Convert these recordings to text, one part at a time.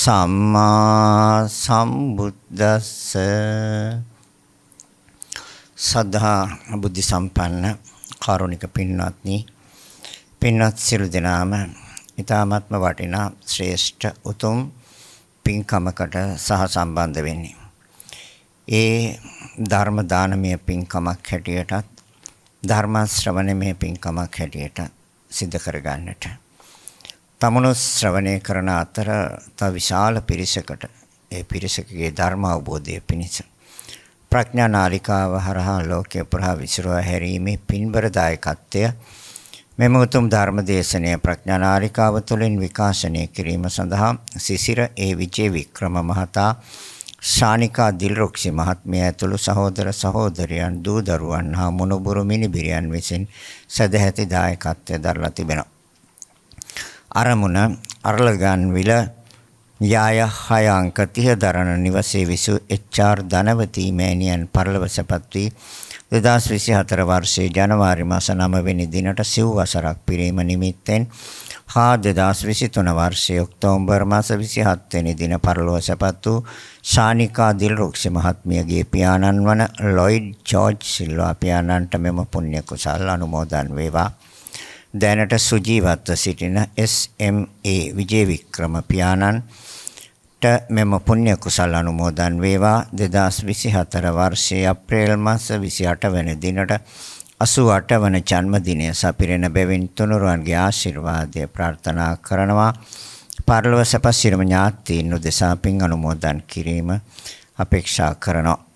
සම්මා සම්බුද්දස්ස සද්ධා බුද්ධ සම්පන්න කාරුණික පින්වත්නි පින්වත් සියලු දෙනාම ඊ타ත්ම වටිනා ශ්‍රේෂ්ඨ උතුම් පින්කමකට සහ සම්බන්ධ වෙන්නේ ඒ ධර්ම දානමය පින්කමක් හැටියටත් ධර්ම ශ්‍රවණමය පින්කමක් හැටියට සිදු කරගන්නට තමනුත් ශ්‍රවණය කරන අතර තව විශාල පිරිසකට ඒ පිරිසකගේ ධර්ම අවබෝධය පිණිස ප්‍රඥා නාලිකාව හරහා ලෝකය පුරා විසිරුවා හැරීමේ පින්බර දායකත්වය මෙම උතුම් ධර්ම දේශනය ප්‍රඥා නාලිකාව තුළින් විකාශනය කිරීම සඳහා සිසිර ඒ විජේ වික්‍රම මහතා ශානිකා දිල්රොක්ෂි මහත්මිය ඇතුළු සහෝදර සහෝදරයන් දූ දරුවන් හා මුණුබුරු මිනිබිරියන් විසින් සදැහැති දායකත්වය දරලා තිබෙනවා අරමුණ අරලගන්විල යාය හය අංක 30 දරණ නිවසේ විසු එච්.ආර්. ධනවතී මෑණියන් පරලව සැපත් වී 2024 වර්ෂයේ ජනවාරි මාස 9 වෙනි දිනට සිව් වසරක් පිරීම නිමිත්තෙන් හා 2023 වර්ෂයේ ඔක්තෝබර් මාස 27 වෙනි දින පරලොව සැපත් වූ ශානිකා දිල්රුක්ෂ මහත්මියගේ පියාණන් වන ලොයිඩ් ජෝර්ජ් සිල්වා පියාණන්ට මෙම පුණ්‍ය කුසල් අනුමෝදන් වේවා දැනට සුජීවත්ව සිටින SMA විජේවික්‍රම පියාණන්ට මෙම පුණ්‍ය කුසල් අනුමෝදන් වේවා 2024 වර්ෂයේ අප්‍රේල් මාස 28 වෙනි දිනට 88 වන ජන්මදිනය සපිරෙන බැවින් තුනුරුවන්ගේ ආශිර්වාදය ප්‍රාර්ථනා කරනවා පරලොව සැපසිරම ඥාතීන් උදෙසා පින් අනුමෝදන් කිරීම අපේක්ෂා කරනවා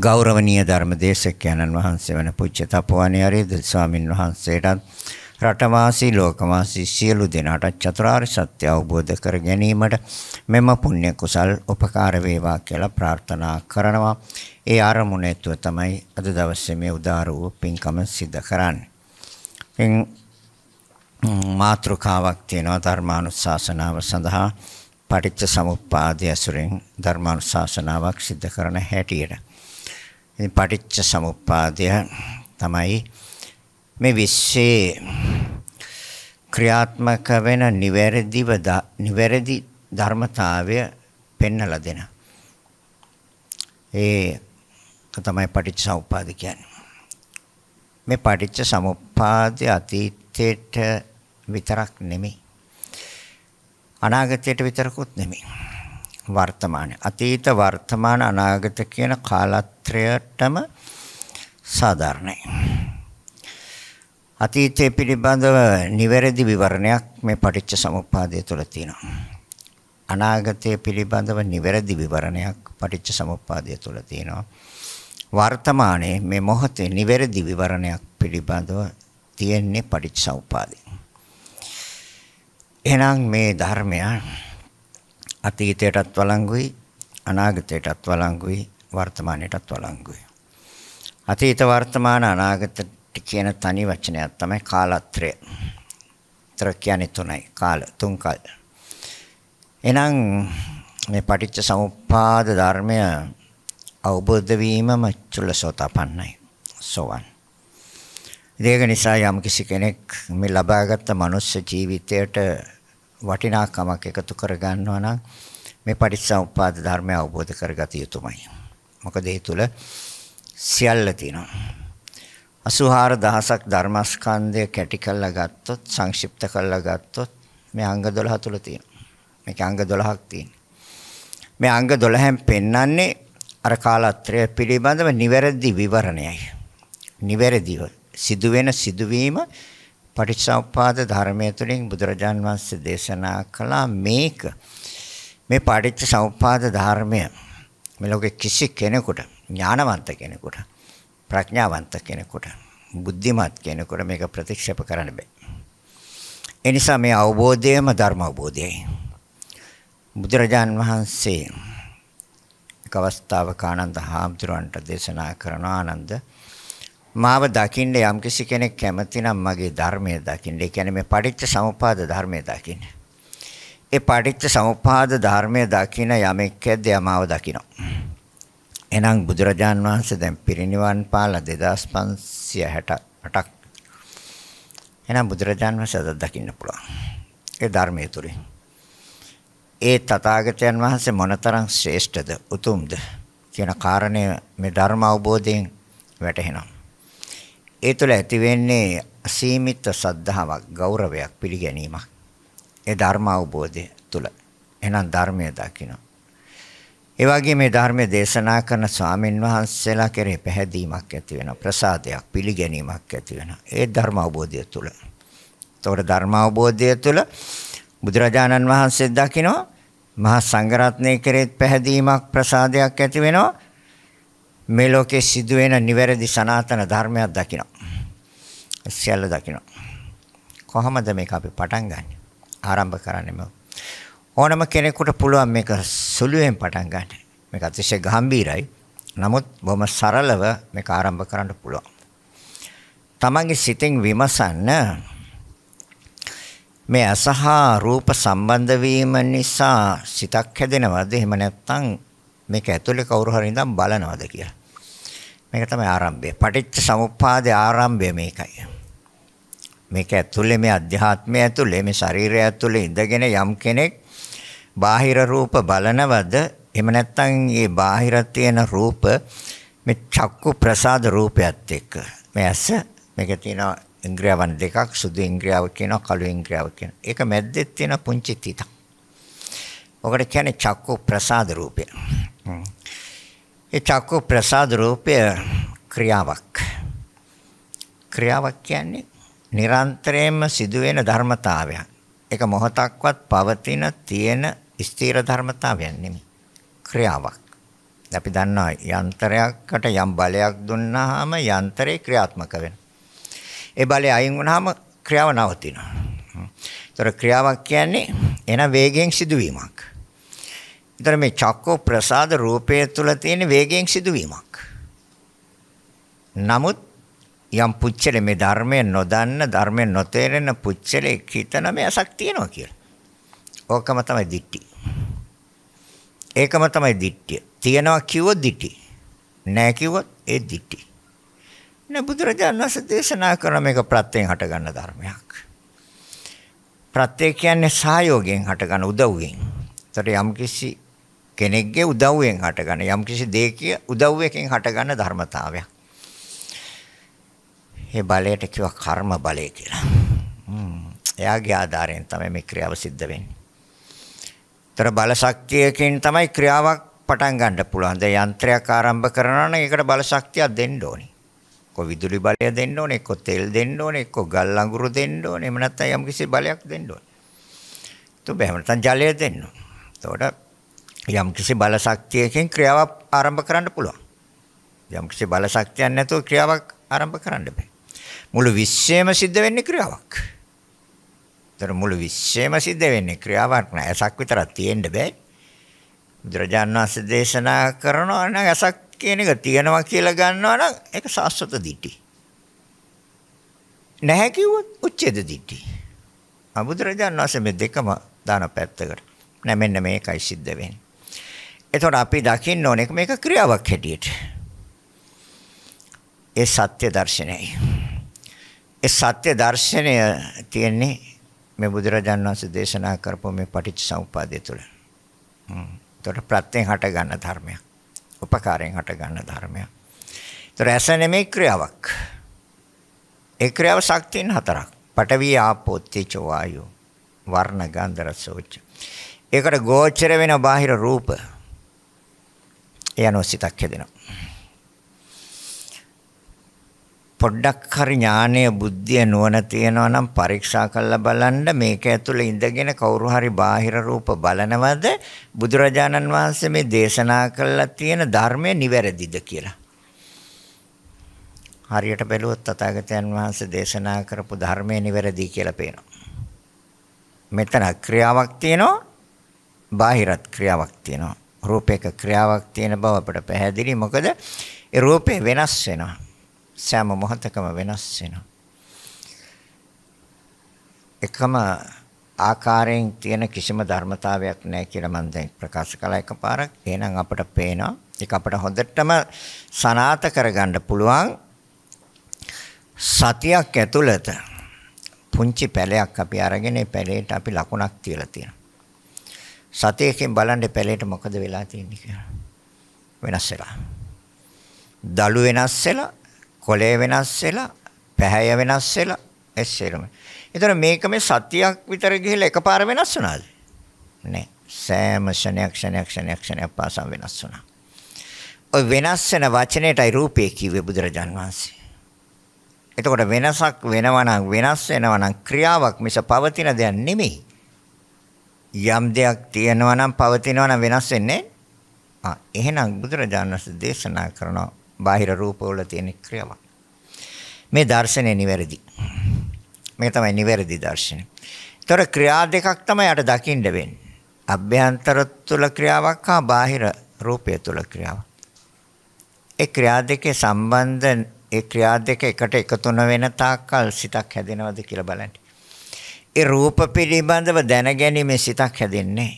ගෞරවනීය ධර්මදේශකයන්න් වහන්සේ වන පුජ්‍ය තපෝවනේ ආරියද ස්වාමින් වහන්සේටත් රටවාසී ලෝකවාසී සියලු දෙනාට චතුරාර්ය සත්‍ය අවබෝධ කර ගැනීමට මෙම පුණ්‍ය කුසල් උපකාර වේවා කියලා ප්‍රාර්ථනා කරනවා. ඒ ආරමුණ ඇතුව තමයි අද දවසේ මේ උදාර වූ පින්කම සිදු කරන්නේ. පින් මාත්‍රකාවක් තියෙනවා ධර්මානුශාසනාව සඳහා පටිච්ච සමුප්පාදය ඇසුරෙන් ධර්මානුශාසනාවක් සිදු කරන හැටියට. ඉතින් පටිච්ච සමුප්පාදය තමයි මේ විශ්සේ ක්‍රියාත්මක වෙන නිවැරදිව නිවැරදි ධර්මතාවය පෙන්වලා දෙන. ඒ තමයි පටිච්චසමුප්පාද කියන්නේ. මේ පටිච්චසමුප්පාදයේ අතීතයට විතරක් නෙමෙයි. අනාගතයට විතරකුත් නෙමෙයි. වර්තමාන අතීත වර්තමාන අනාගත කියන කාලත්‍රයටම සාධාරණයි. අතීතය පිළිබඳව නිවැරදි විවරණයක් මේ පටිච්ච සමුප්පාදය තුළ තියෙනවා. අනාගතය පිළිබඳව නිවැරදි විවරණයක් පටිච්ච සමුප්පාදය තුළ තියෙනවා. වර්තමානයේ මේ මොහොතේ නිවැරදි විවරණයක් පිළිබඳව තියෙන්නේ පටිච්ච සමුප්පාදය. එහෙනම් මේ ධර්මය අතීතයටත් වළංගුයි අනාගතයටත් වළංගුයි වර්තමානයටත් වළංගුයි. අතීත වර්තමාන අනාගත කියන තනි වචනයක් තමයි කාලත්‍රය. තර කියන්නේ තුනයි. කාල තුන්කල්. එහෙනම් මේ පටිච්ච සමුප්පාද ධර්මය අවබෝධ වීමම චුල්ලසෝතපන්නයි. සෝවන්. ඒක නිසා යම් කිසි කෙනෙක් මේ ලබාගත් මනුස්ස ජීවිතයට වටිනාකමක් එකතු කර ගන්නවා නම් මේ පටිච්චසමුප්පාද ධර්මය අවබෝධ කරගත යුතුමයි. මොකද ඒ තුල සියල්ල තියෙනවා. 84 දහසක් ධර්මස්කන්ධය කැටි කරලා ගත්තොත් සංක්ෂිප්ත කරලා ගත්තොත් මේ අංග 12 තුල තියෙනවා. මේක අංග 12ක් තියෙනවා. මේ අංග 12න් පෙන්වන්නේ අර කාලත්‍රය පිළිබඳව නිවැරදි විවරණයයි. නිවැරදිව සිදුවෙන සිදුවීම පටිච්චසමුප්පාද ධර්මය තුළින් බුදුරජාන් වහන්සේ දේශනා කළා මේක මේ පටිච්චසමුප්පාද ධර්මය මේ ලෝකේ කිසි කෙනෙකුට ඥානවන්ත කෙනෙකුට ප්‍රඥාවන්ත කෙනෙකුට බුද්ධිමත් කෙනෙකුට මේක ප්‍රතික්ෂේප කරන්න බෑ. ඒ නිසා මේ අවබෝධයම ධර්ම අවබෝධයයි. බුදුරජාන් වහන්සේ එක අවස්ථාවක ආනන්ද හාමුදුරන්ට දේශනා කරන ආනන්ද මාව දකින්න යම්කිසි කෙනෙක් කැමති නම් මගේ ධර්මය දකින්න. ඒ කියන්නේ මේ පටිච්ච සමුපාද ධර්මය දකින්න. ඒ පටිච්ච සමුපාද ධර්මය දකින්න යමෙක් ඇද්ද යමාව දකින්න. එහෙනම් බුදුරජාන් වහන්සේ දැන් පිරිනිවන් පාලා 2568ක්. එහෙනම් බුදුරජාන් වහන්සේ අද දකින්න පුළුවන්. ඒ ධර්මයේ තුලින්. ඒ තථාගතයන් වහන්සේ මොනතරම් ශ්‍රේෂ්ඨද උතුම්ද කියන කාරණය මේ ධර්ම අවබෝධයෙන් වැටහෙනවා. ඒ තුළ ඇති වෙන්නේ අසීමිත සද්ධාාවක් ගෞරවයක් පිළිගැනීමක් ඒ ධර්ම අවබෝධය තුළ එහෙනම් ධර්මය දකින්න ඒ වගේ මේ ධර්මයේ දේශනා කරන ස්වාමින් වහන්සේලා කෙරෙහි පැහැදීමක් ඇති වෙනවා ප්‍රසාදයක් පිළිගැනීමක් ඇති වෙනවා ඒ ධර්ම අවබෝධය තුළ. ඒතකොට ධර්ම අවබෝධය තුළ බුදුරජාණන් වහන්සේ දකිනවා මහා සංඝරත්නයේ කෙරෙහි පැහැදීමක් ප්‍රසාදයක් ඇති වෙනවා මේ ලෝකයේ සිදුවෙන නිවැරදි සනාතන ධර්මයක් දකිනවා. සියල්ල දකිනවා. කොහොමද මේක අපි පටන් ගන්න? ආරම්භ කරන්නේ ඕනම කෙනෙකුට පුළුවන් මේක සුළුවෙන් පටන් ගන්න. මේක අතිශය ගැඹීරයි. නමුත් බොහොම සරලව මේක ආරම්භ කරන්න පුළුවන්. තමන්ගේ සිතෙන් විමසන්න මේ අසහ රූප සම්බන්ධ වීම නිසා සිතක් හැදෙනවද? එහෙම නැත්නම් මේක ඇතුලේ කවුරු හරි ඉඳන් බලනවද කියලා. මේක තමයි ආරම්භය. පටිච්ච සමුප්පාදේ ආරම්භය මේකයි. මේක ඇතුලේ මේ අධ්‍යාත්මය ඇතුලේ මේ ශරීරය ඇතුලේ ඉඳගෙන යම් කෙනෙක් බාහිර රූප බලනවද? එහෙම නැත්නම් මේ බාහිර තියෙන රූප මේ චක්කු ප්‍රසාද රූපයත් එක්ක මේ ඇස මේක තියෙනවා ඉන්ද්‍රියවන් දෙකක් සුදු ඉන්ද්‍රියව කියනවා කළු ඉන්ද්‍රියව කියනවා. ඒක මැද්දෙත් තියෙන පුංචි තිතක්. ඔකට කියන්නේ චක්කු ප්‍රසාද රූපය. ඒ චක්කු ප්‍රසාද රූපය ක්‍රියාවක්. ක්‍රියාවක් කියන්නේ නිරන්තරයෙන්ම සිදුවෙන ධර්මතාවයක්. ඒක මොහොතක්වත් පවතින තියෙන ස්ථිර ධර්මතාවයක් නෙමෙයි. ක්‍රියාවක්. අපි දන්නවා යන්ත්‍රයකට යම් බලයක් දුන්නාම යන්ත්‍රේ ක්‍රියාත්මක වෙනවා. ඒ බලය අයින් වුණාම ක්‍රියාව නවතිනවා. ඒතර ක්‍රියාවක් කියන්නේ එන වේගයෙන් සිදුවීමක්. ඒතර මේ චක්කෝ ප්‍රසාද රූපය තුල තියෙන වේගයෙන් සිදුවීමක්. නමුත් යම් පුච්චලේ මේ ධර්මය නොදන්න ධර්මය නොතේරෙන පුච්චලේ හිතන මේ අසක් තියෙනවා කියලා. ඕකම තමයි දිට්ටි. ඒකම තමයි දිට්ටිය. තියනවා කිව්වොත් දිට්ටි. නැහැ කිව්වොත් ඒ දිට්ටි. නේ බුදුරජාණන් වහන්සේ දේශනා කරන මේක ප්‍රත්‍යයෙන් හටගන්න ධර්මයක්. ප්‍රත්‍ය කියන්නේ සහයෝගයෙන් හටගන්න උදව්වෙන්. ඒතර යම්කිසි කෙනෙක්ගේ උදව්වෙන් හටගන්න යම්කිසි දෙයකිය උදව්වකින් හටගන්න ධර්මතාවයක්. ඒ බලයට කියව කර්ම බලය කියලා. එයාගේ ආධාරයෙන් තමයි මේ ක්‍රියාව සිද්ධ වෙන්නේ. ඒතර බල ශක්තියකින් තමයි ක්‍රියාවක් පටන් ගන්න පුළුවන්. දැන් යන්ත්‍රයක් ආරම්භ කරනවා නම් ඒකට බල ශක්තියක් දෙන්න ඕනේ. කො විදුලි බලය දෙන්න ඕනේ, කො තෙල් දෙන්න ඕනේ, කො ගල් අඟුරු දෙන්න ඕනේ. එහෙම නැත්නම් යම්කිසි බලයක් දෙන්න ඕනේ. તો බෑ නැත්නම් ජලය දෙන්න. එතකොට යම්කිසි බල ශක්තියකින් ක්‍රියාවක් ආරම්භ කරන්න පුළුවන්. යම්කිසි බල ශක්තියක් නැතුව ක්‍රියාවක් ආරම්භ කරන්න බෑ. මුළු විශ්වයම සිද්ධ වෙන්නේ ක්‍රියාවක්. ඒතර මුළු විශ්වයම සිද්ධ වෙන්නේ ක්‍රියාවක් නෑ. ඇසක් විතරක් තියෙන්න බෑ. බුදුරජාණන් වහන්සේ දේශනා කරනවා නම් ඇසක් කියන එක තියෙනවා කියලා ගන්නවා නම් ඒක සාස්වත දිටි. නැහැ කිව්වොත් උච්ඡේද දිටි. අබුදුරජාණන් වහන්සේ මේ දෙකම දාන පැත්තකට. නෑ මෙන්න මේකයි සිද්ධ වෙන්නේ. එතකොට අපි දකින්න ඕනේ මේක ක්‍රියාවක් හැටියට. ඒ සත්‍ය දර්ශනයයි. ඒ සත්‍ය දර්ශනය තියෙන්නේ මේ බුදුරජාන් වහන්සේ දේශනා කරපු මේ පටිච්චසමුප්පාදය තුළ. හ්ම්. ඒතකොට ප්‍රත්‍යයෙන් හට ගන්න ධර්මයක්. උපකාරයෙන් හට ගන්න ධර්මයක්. ඒතර ඇස නෙමෙයි ක්‍රියාවක්. ඒ ක්‍රියාව ශක්තියන් හතරක්. පඨවි ආපෝ තේජ වායෝ වර්ණ ගන්ධ රස උච්ච. ඒකට ගෝචර වෙන බාහිර රූප. ඒ අනුසිතක් හැදෙනවා. පොඩ්ඩක් හරි ඥානය බුද්ධිය නුවණ තියෙනවා නම් පරීක්ෂා කරලා බලන්න මේක ඇතුළේ ඉඳගෙන කවුරු හරි බාහිර රූප බලනවද බුදුරජාණන් වහන්සේ මේ දේශනා කළා තියෙන ධර්මය නිවැරදිද කියලා හරියට බැලුවොත් තථාගතයන් වහන්සේ දේශනා කරපු ධර්මය නිවැරදි කියලා පේනවා මෙතන ක්‍රියාවක් තියෙනවා බාහිරත් ක්‍රියාවක් තියෙනවා රූපයක ක්‍රියාවක් තියෙන බව අපට පැහැදිලි මොකද ඒ රූපේ වෙනස් වෙනවා සෑම මොහොතකම වෙනස් වෙනවා. එකම ආකාරයෙන් තියෙන කිසිම ධර්මතාවයක් නැහැ කියලා මම දැන් ප්‍රකාශ කළා එකපාරක්. එහෙනම් අපට පේනවා ඒක අපට හොඳටම සනාත කරගන්න පුළුවන් සතියක් ඇතුළත පුංචි පැලයක් අපි අරගෙන ඒ පැලේට අපි ලකුණක් තියලා තියෙනවා. සතියකින් බලන්න පැලේට මොකද වෙලා තියෙන්නේ කියලා. වෙනස් වෙලා. දළු වෙනස් වෙලා කොළය වෙනස් වෙලා, පැහැය වෙනස් වෙලා එසේරම. ඒතර මේක මේ සතියක් විතර ගිහිල්ලා එකපාර වෙනස් වුණාද? නෑ. සෑම ක්ෂණයක් ක්ෂණයක් ක්ෂණයක් ක්ෂණයක් පාසා වෙනස් වුණා. ඔය වෙනස් වෙන වචනයටයි රූපේ කිව්වේ බුදුරජාන් වහන්සේ. එතකොට වෙනසක් වෙනවා නම් වෙනස් වෙනවා නම් ක්‍රියාවක් මිස පවතින දෙයක් නෙමෙයි. යම් දෙයක් තියෙනවා නම් පවතිනවා නම් වෙනස් වෙන්නේ. ආ එහෙනම් බුදුරජාණන් වහන්සේ දේශනා කරනවා බාහිර රූපවල තියෙන ක්‍රියාවක්. මේ දර්ශනය නිවැරදි. මේ තමයි නිවැරදි දර්ශනය. ඒතර ක්‍රියා දෙකක් තමයි යට දකින්න වෙන්නේ. අභ්‍යන්තර තුල ක්‍රියාවක් හා බාහිර රූපය තුල ක්‍රියාවක්. ඒ ක්‍රියා දෙකේ සම්බන්ධ ඒ ක්‍රියා දෙක එකට එකතු නොවන තාක්කල් සිතක් හැදෙනවද කියලා බලන්න. ඒ රූප පිළිබඳව දැනගැනීමේ සිතක් හැදෙන්නේ.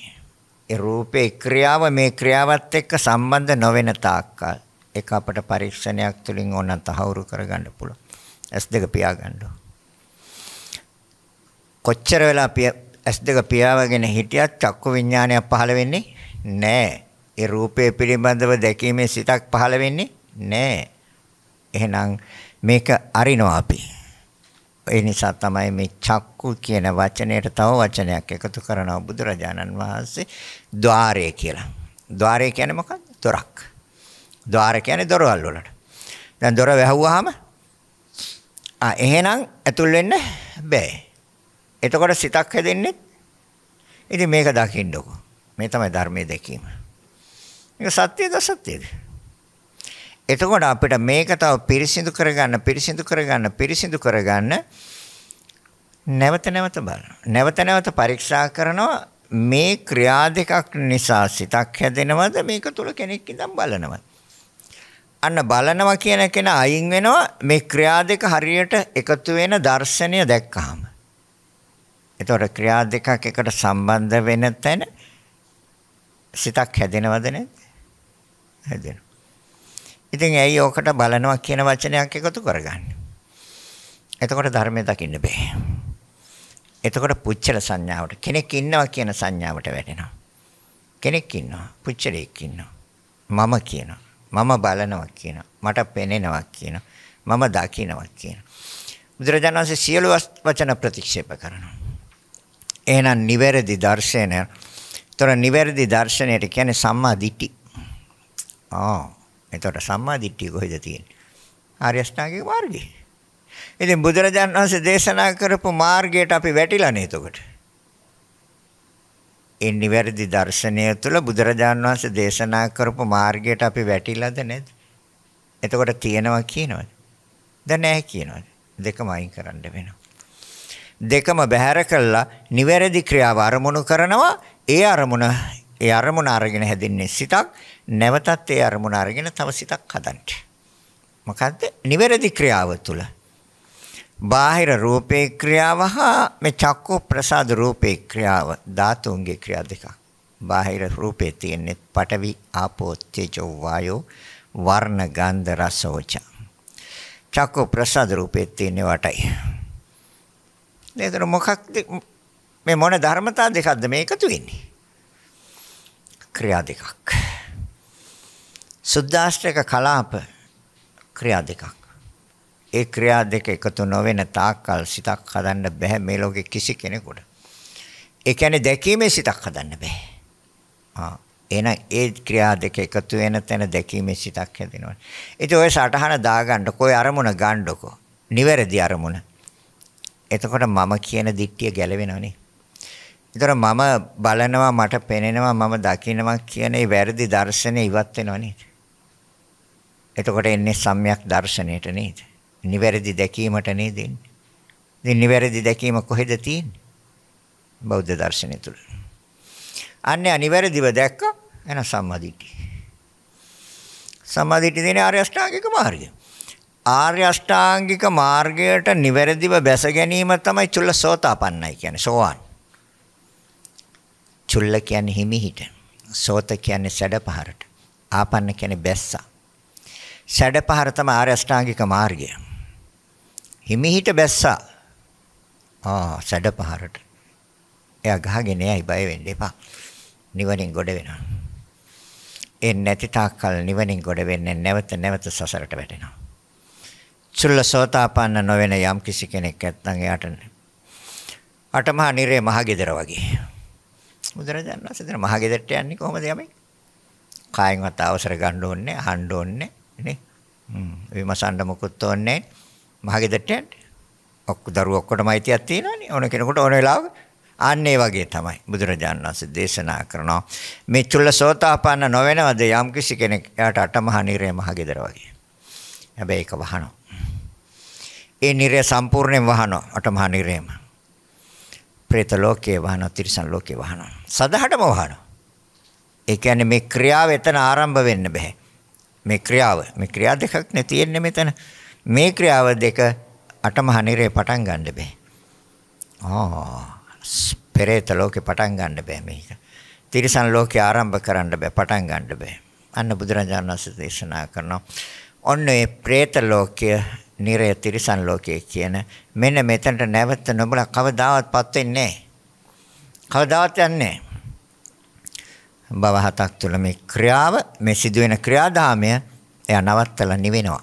ඒ රූපේ ක්‍රියාව මේ ක්‍රියාවත් එක්ක සම්බන්ධ නොවන තාක්කල්. ඒක අපට පරීක්ෂණයක් තුලින් ඕනනම් තහවුරු කරගන්න පුළුවන්. S2 පියාගන්න. කොච්චර වෙලා S2 පියාවගෙන හිටියත් චක්කු විඥානය පහළ වෙන්නේ නැහැ. ඒ රූපය පිළිබඳව දැකීමේ සිතක් පහළ වෙන්නේ නැහැ. එහෙනම් මේක අරිනවා අපි. ඒ නිසා තමයි මේ චක්කු කියන වචනයට තව වචනයක් එකතු කරනවා බුදුරජාණන් වහන්සේ ద్వාරය කියලා. ద్వාරය කියන්නේ මොකක්ද? දොරක්. ద్వාර කියන්නේ දොරවල් වලට. දැන් දොර වැහුවාම ආ එහෙනම් ඇතුල් වෙන්න බෑ. එතකොට සිතක් හැදෙන්නේ. ඉතින් මේක දකින්නකෝ. මේ තමයි ධර්මයේ දැකීම. මේක සත්‍යද අසත්‍යද? එතකොට අපිට මේක තව පිරිසිදු කරගන්න පිරිසිදු කරගන්න පිරිසිදු කරගන්න නැවත නැවත බලනවා. නැවත නැවත පරීක්ෂා කරනවා මේ ක්‍රියා දෙකක් නිසා සිතක් හැදෙනවද මේක තුල කෙනෙක් ඉඳන් බලනවද? අන්න බලනවා කියන කෙනා අයින් වෙනවා මේ ක්‍රියා දෙක හරියට එකතු වෙන දර්ශනය දැක්කහම. එතකොට ක්‍රියා දෙකක් එකට සම්බන්ධ වෙන තැන සිතක් හැදෙනවද නැද්ද? හැදෙනවා. ඉතින් ඇයි ඕකට බලනවා කියන වචනයක් එකතු කරගන්නේ? එතකොට ධර්මය දකින්න බෑ. එතකොට පුච්චල සංඥාවට කෙනෙක් ඉන්නවා කියන සංඥාවට වැටෙනවා. කෙනෙක් ඉන්නවා, පුච්චලෙක් ඉන්නවා. මම කියනවා. මම බලනවා කියනවා. මට පෙනෙනවා කියනවා. මම දකිනවා කියනවා. බුදුරජාණන් වහන්සේ සියලු වචන ප්‍රතික්ෂේප කරනවා. එහෙනම් නිවැරදි දර්ශනය. ତොර නිවැරදි දර්ශනයට කියන්නේ සම්මා දිට්ඨි. ආ. එතකොට සම්මා දිට්ඨිය කොහෙද තියෙන්නේ? ආර්ය අෂ්ටාංගික මාර්ගය. ඉතින් බුදුරජාණන් වහන්සේ දේශනා කරපු මාර්ගයට අපි වැටිලානේ එතකොට. ඒ නිවැරදි දර්ශනය තුළ බුදුරජාන් වහන්සේ දේශනා කරපු මාර්ගයට අපි වැටිලාද නැද්ද? එතකොට තියෙනවා කියනවද? ද නැහැ කියනවද? දෙකම අයින් කරන්න වෙනවා. දෙකම බැහැර කළා නිවැරදි ක්‍රියාව අරමුණු කරනවා ඒ අරමුණ ඒ අරමුණ අරගෙන හැදින්නේ සිතක් නැවතත් ඒ අරමුණ අරගෙන තව සිතක් හදන්න. මොකද්ද? නිවැරදි ක්‍රියාව තුළ බාහිර රූපේ ක්‍රියාව හා මේ චක්කු ප්‍රසාද රූපේ ක්‍රියාව ධාතුන්ගේ ක්‍රියා දෙක. බාහිර රූපේ තියෙන්නේ පඨවි ආපෝ තේජෝ වායෝ වර්ණ ගන්ධ රස වච. චක්කු ප්‍රසාද රූපේ තියෙන්නේ වටයි. ඒතර මොකක්ද මේ මොන ධර්මතා දෙකක්ද මේ එකතු වෙන්නේ? ක්‍රියා දෙකක්. සුද්දාෂ්ටක කලාප ක්‍රියා දෙකක්. ඒ ක්‍රියා දෙක එකතු නොවන තාක්කල් සිතක් හදන්න බෑ මේ ලෝකේ කිසි කෙනෙකුට. ඒ කියන්නේ දැකීමේ සිතක් හදන්න බෑ. ආ එහෙනම් ඒ ක්‍රියා දෙක එකතු වෙන තැන දැකීමේ සිතක් හැදෙනවා. ඉතින් ඔය සටහන දාගන්න කොයි අරමුණ ගන්නකො. නිවැරදි අරමුණ. එතකොට මම කියන දිට්ඨිය ගැලවෙනවනේ. ඒතර මම බලනවා මට පෙනෙනවා මම දකිනවා කියන ඒ වැරදි දර්ශනය ඉවත් වෙනවා නේද? එතකොට එන්නේ සම්‍යක් දර්ශනයට නේද? නිවැරදි දැකීමට නේ දෙන්නේ. ඉතින් නිවැරදි දැකීම කොහෙද තියෙන්නේ? බෞද්ධ දර්ශනය තුල. අන්නේ අනිවැරදිව දැක්ක එන සම්මාදිට්ඨිය. සම්මාදිට්ඨිය දෙන ආර්ය අෂ්ටාංගික මාර්ගය. ආර්ය අෂ්ටාංගික මාර්ගයට නිවැරදිව බැස ගැනීම තමයි චුල්ලසෝතාපන්නයි කියන්නේ සෝවාන්. චුල්ල කියන්නේ හිමිහිට. සෝත කියන්නේ සැඩපහරට. ආපන්න කියන්නේ බැස්සා. සැඩපහර තමයි ආර්ය අෂ්ටාංගික මාර්ගය. හිමිහිට බැස්සා. ආ සැඩ පහරට. එයා ගහගෙන එයි බය වෙන්න එපා. නිවනින් ගොඩ වෙනවා. එන්නේ නැති තාක්කල් නිවනින් ගොඩ වෙන්නේ නැවත නැවත සසරට වැටෙනවා. චුල්ලසෝතාපන්න නොවන යම් කිසි කෙනෙක් නැත්නම් එයාට අටමහා නිරේ මහගෙදර වගේ. බුදුරජාණන් වහන්සේ දෙන මහගෙදරට යන්නේ කොහොමද යමේ? කායින්වත් අවසර ගන්න ඕනේ, අහන්න ඕනේ නේ. හ්ම්. විමසන්න මොකුත් ඕනේ නැහැ. මහගෙදරට යන්න. ඔක්කො දරුවෝ ඔක්කොටම අයිතියක් තියෙනවනේ. ඕන කෙනෙකුට ඕන වෙලාවක අන්න ඒ වගේ තමයි බුදුරජාණන් වහන්සේ දේශනා කරනවා. මේ චුල්ලසෝතාපන්න නොවෙනවද යම් කිසි කෙනෙක් එයාට අටමහා නිරය මහගෙදර වගේ. හැබැයි ඒක වහනවා. ඒ නිරය සම්පූර්ණයෙන් වහනවා අටමහා නිරයම. പ്രേත ලෝකේ වහනවා, තිරිසන් ලෝකේ වහනවා. සදහටම වහනවා. ඒ කියන්නේ මේ ක්‍රියාව එතන ආරම්භ වෙන්න බෑ. මේ ක්‍රියාව, මේ ක්‍රියා දෙකක් නේ තියෙන්නේ මෙතන. මේ ක්‍රියාව දෙක අටමහා නිරේ පටන් ගන්න බෑ. ආ පෙරේත ලෝකේ පටන් ගන්න බෑ මේක. තිරිසන් ලෝකේ ආරම්භ කරන්න බෑ පටන් ගන්න බෑ. අන්න බුදුරජාණන් වහන්සේ දේශනා කරනවා. ඔන්න ඒ പ്രേත ලෝකය, නිරය තිරිසන් ලෝකය කියන මෙන්න මෙතනට නැවත නොබල කවදාවත්පත් වෙන්නේ නැහැ. කවදාවත් යන්නේ නැහැ. භව හතක් තුළ මේ ක්‍රියාව මේ සිදුවෙන ක්‍රියාදාමය එයා නවත්තලා නිවෙනවා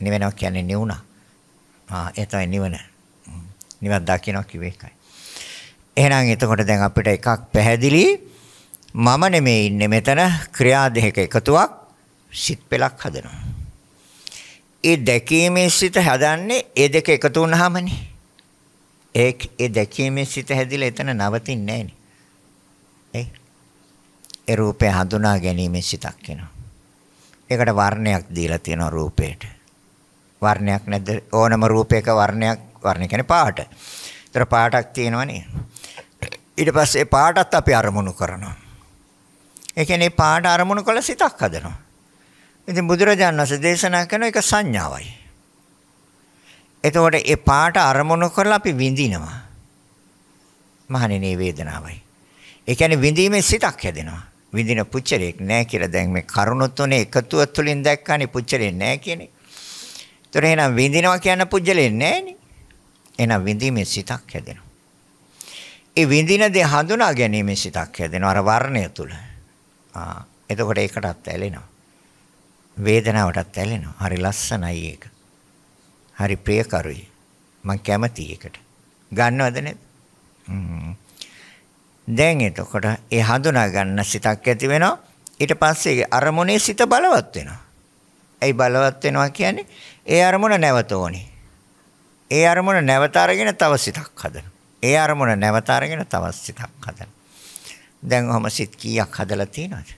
නිවෙනවා කියන්නේ නිවුණා. ආ ඒ තමයි නිවන. නිවන් දකින්නවා කිව්වේ ඒකයි. එහෙනම් එතකොට දැන් අපිට එකක් පැහැදිලි මම නෙමෙයි ඉන්නේ මෙතන ක්‍රියා දෙකක එකතුවක් සිත් පෙලක් හදනවා. ඒ දැකීමේ සිත හදන්නේ ඒ දෙක එකතු වුනහමනේ. ඒ ඒ දැකීමේ සිත හැදිලා එතන නවතින්නේ නැහනේ. ඒ ඒ රූපය හඳුනා ගැනීමේ සිතක් වෙනවා. ඒකට වර්ණයක් දීලා තියෙනවා රූපයට. වර්ණයක් නැද්ද ඕනම රූපයක වර්ණයක් වර්ණ කියන්නේ පාට. ඒතර පාටක් තියෙනවනේ. ඊට පස්සේ පාටත් අපි අරමුණු කරනවා. ඒ කියන්නේ පාට අරමුණු කළ සිතක් හදනවා. ඉතින් බුදුරජාණන් වහන්සේ දේශනා කරන එක සංඥාවයි. එතකොට ඒ පාට අරමුණු කරලා අපි විඳිනවා. මහණෙනි වේදනාවයි. ඒ කියන්නේ විඳීමේ සිතක් හැදෙනවා. විඳින පුච්චරයක් නැහැ කියලා දැන් මේ කරුණු තුනේ එකතුව තුලින් දැක්කානේ පුච්චරේ නැහැ කියන්නේ. ඒතර එහෙනම් විඳිනවා කියන පුජ්‍යලෙන්නේ නැහනේ. එහෙනම් විඳීමේ සිතක් හැදෙනවා. ඒ විඳින දේ හඳුනා ගැනීමේ සිතක් හැදෙනවා අර වර්ණය තුල. ආ එතකොට ඒකටත් ඇලෙනවා. වේදනාවටත් ඇලෙනවා. හරි ලස්සනයි ඒක. හරි ප්‍රියකරුයි. මම කැමතියි ඒකට. ගන්නවද නැද්ද? හ්ම්. දැන් එතකොට ඒ හඳුනා ගන්න සිතක් ඇති වෙනවා. ඊට පස්සේ අරමුණේ සිත බලවත් වෙනවා. ඇයි බලවත් වෙනවා කියන්නේ? ඒ අරමුණ නැවත ඕනේ. ඒ අරමුණ නැවත අරගෙන තව සිතක් හදනවා. ඒ අරමුණ නැවත අරගෙන තව සිතක් හදනවා. දැන් ඔහම සිත් කීයක් හදලා තියෙනවද?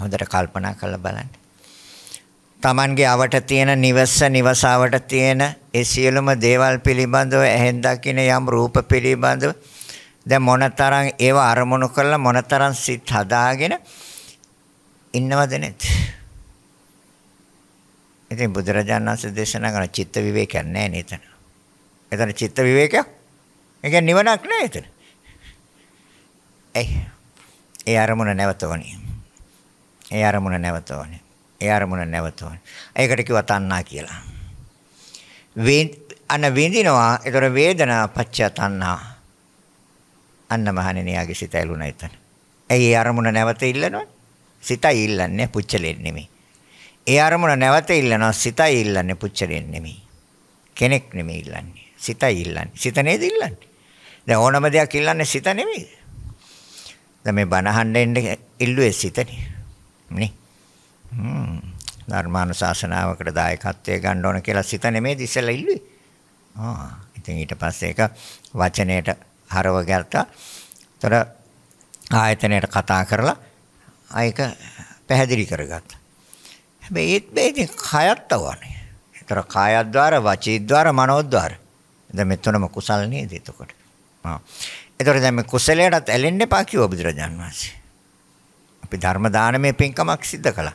හොඳට කල්පනා කරලා බලන්න. Tamange අවට තියෙන නිවස නිවසාවට තියෙන ඒ සියලුම දේවල් පිළිබඳව ඇහෙන් දකින යම් රූප පිළිබඳව දැන් මොනතරම් ඒව අරමුණු කරලා මොනතරම් සිත් හදාගෙන ඉන්නවද නැත්ද? ඉතින් බුදුරජාණන් වහන්සේ දේශනා කරන චිත්ත විවේකයක් නැහැ නේද එතන. එතන චිත්ත විවේකයක්? ඒ කියන්නේ නිවනක් නෑ එතන. ඒ ඒ අරමුණ නැවත ඕනේ. ඒ අරමුණ නැවත ඕනේ. ඒ අරමුණ නැවත ඕනේ. ඒකට කිව්වා තණ්හා කියලා. අන විඳිනවා. ඒතර වේදනා පච්චය තණ්හා. අන්න මහණෙනියාගේ සිත ඇලුනා එතන. ඒ අරමුණ නැවත ඉල්ලනවා. සිතයි ඉල්ලන්නේ පුච්චලෙන්නේ නෙමෙයි. ඒ අරමුණ නැවත ඉල්ලනවා සිතයි ඉල්ලන්නේ පුච්චරෙන් නෙමෙයි. කෙනෙක් නෙමෙයි ඉල්ලන්නේ. සිතයි ඉල්ලන්නේ. සිත නේද ඉල්ලන්නේ? දැන් ඕනම දෙයක් ඉල්ලන්නේ සිත නෙමෙයි. දැන් මේ බනහන්න එන්නේ ඉල්ලුවේ සිතනේ. නේ? හ්ම්. ධර්මානුශාසනාවකට දායකත්වයේ ගන්න ඕන කියලා සිත නෙමෙයි ඉස්සෙල්ලා ඉල්ලුවේ. ආ. ඉතින් ඊට පස්සේ ඒක වචනයට හරව ගැත්තා. ඒතර ආයතනයට කතා කරලා ආයක පැහැදිලි කරගත්තා. ඒත් මේනේ කයත් අවනේ. ඒතර කායද්්වාර, වචීද්්වාර, මනෝද්්වාර. දැන් මේ තුනම කුසල් නේද එතකොට? ආ. ඒතර දැන් මේ කුසලයටත් ඇලෙන්න එපා කිව්ව බුදුරජාන් වහන්සේ. අපි ධර්ම දානමේ පින්කමක් සිද්ධ කළා.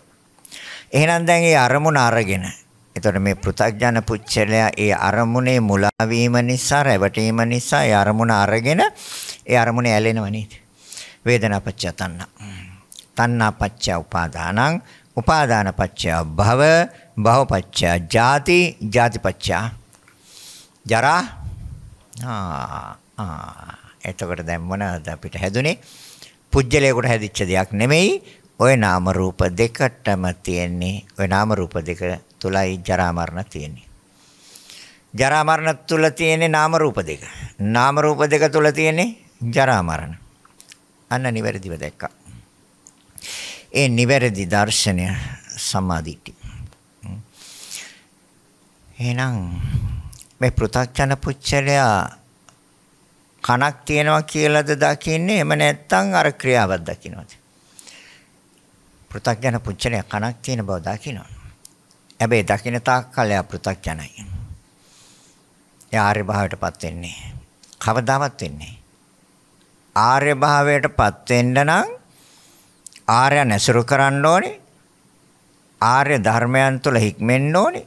එහෙනම් දැන් මේ අරමුණ අරගෙන එතකොට මේ පෘථග්ජන පුච්චලයා ඒ අරමුණේ මුලා වීම නිසා රැවටීම නිසා ඒ අරමුණ අරගෙන ඒ අරමුණ ඇලෙනව නේද වේදනාපච්චය තණ්හා තණ්හාපච්චය උපාදානං උපාදාන පත්‍ය භව භව පත්‍ය ජාති ජාති පත්‍ය ජරා ආ එතකොට දැන් මොනවද අපිට හැදුනේ පුජ්‍යලයකට හැදිච්ච දෙයක් නෙමෙයි ওই නාම රූප දෙකටම තියෙන්නේ ওই නාම රූප දෙක තුලයි ජරා මරණ තියෙන්නේ ජරා මරණ තුල තියෙන්නේ නාම රූප දෙක නාම රූප දෙක තුල තියෙන්නේ ජරා මරණ අන්න නිවැරදිව දැක්කා ඒ නිවැරදි දර්ශනය සම්මාදිට්ඨි. එහෙනම් මේ පෘථග්ජන පුච්චලයා කණක් තියෙනවා කියලාද දකින්නේ එහෙම නැත්නම් අර ක්‍රියාවක් දකින්නද? පෘථග්ජන පුච්චලයා කණක් තියෙන බව දකිනවා. හැබැයි දකින්න තාක් කල් එයා පෘථග්ජනයි. එයා ආර්ය භාවයටපත් වෙන්නේ. කවදාවත් වෙන්නේ. ආර්ය භාවයටපත් වෙන්න නම් ආර්යයන් ඇසුරු කරන්න ඕනේ. ආර්ය ධර්මයන් තුළ හික්මෙන්න ඕනේ.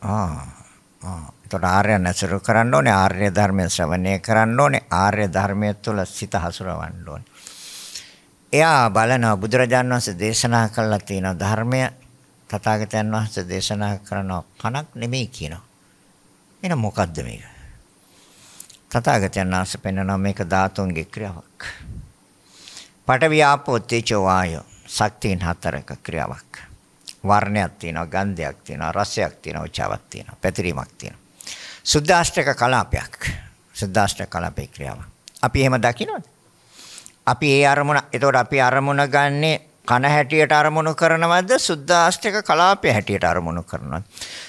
ආ ආ. එතකොට ආර්යයන් ඇසුරු කරන්න ඕනේ. ආර්ය ධර්මය ශ්‍රවණය කරන්න ඕනේ. ආර්ය ධර්මය තුළ සිත හසුරවන්න ඕනේ. එයා බලනවා බුදුරජාන් වහන්සේ දේශනා කළා තියෙන ධර්මය තථාගතයන් වහන්සේ දේශනා කරනවා කණක් නෙමෙයි කියනවා. එහෙනම් මොකද්ද මේක? තථාගතයන් වහන්සේ පෙන්වනවා මේක ධාතුන්ගේ ක්‍රියාවක්. පඨවි ආපෝ තේජෝ වායෝ ශක්තියන් හතරක ක්‍රියාවක්. වර්ණයක් තියෙනවා, ගන්ධයක් තියෙනවා, රසයක් තියෙනවා, චාවක් තියෙනවා, පැතිරීමක් තියෙනවා. සුද්දාෂ්ටක කලාපයක්. සුද්දාෂ්ටක කලාපේ ක්‍රියාවක්. අපි එහෙම දකිනවද? අපි ඒ අරමුණ, එතකොට අපි අරමුණ ගන්නේ කන හැටියට අරමුණු කරනවද සුද්දාෂ්ටක කලාපය හැටියට අරමුණු කරනවද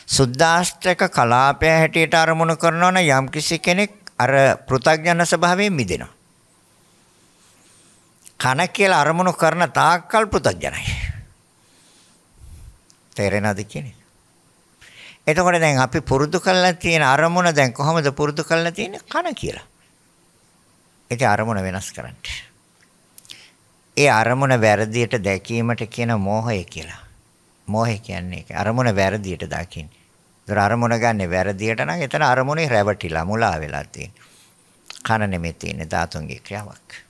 සුද්දාෂ්ටක කලාපය හැටියට අරමුණු කරනවන යම්කිසි කෙනෙක් අර පෘථග්ජන ස්වභාවයෙන් මිදෙනවා කන කියලා අරමුණු කරන තාක්කල් පෘතග්ජනයි. තේරෙනවද කියන්නේ? එතකොට දැන් අපි පුරුදු කරලා තියෙන අරමුණ දැන් කොහොමද පුරුදු කරලා තියෙන්නේ කන කියලා. ඒක අරමුණ වෙනස් කරන්න. ඒ අරමුණ වැරදියට දැකීමට කියන මෝහය කියලා. මෝහය කියන්නේ ඒක. අරමුණ වැරදියට දකින්න. ඒතර අරමුණ ගන්න වැරදියට නම් එතන අරමුණේ රැවටිලා මුලා වෙලා තියෙන. කන නෙමෙයි තියෙන්නේ ධාතුන්ගේ ක්‍රියාවක්.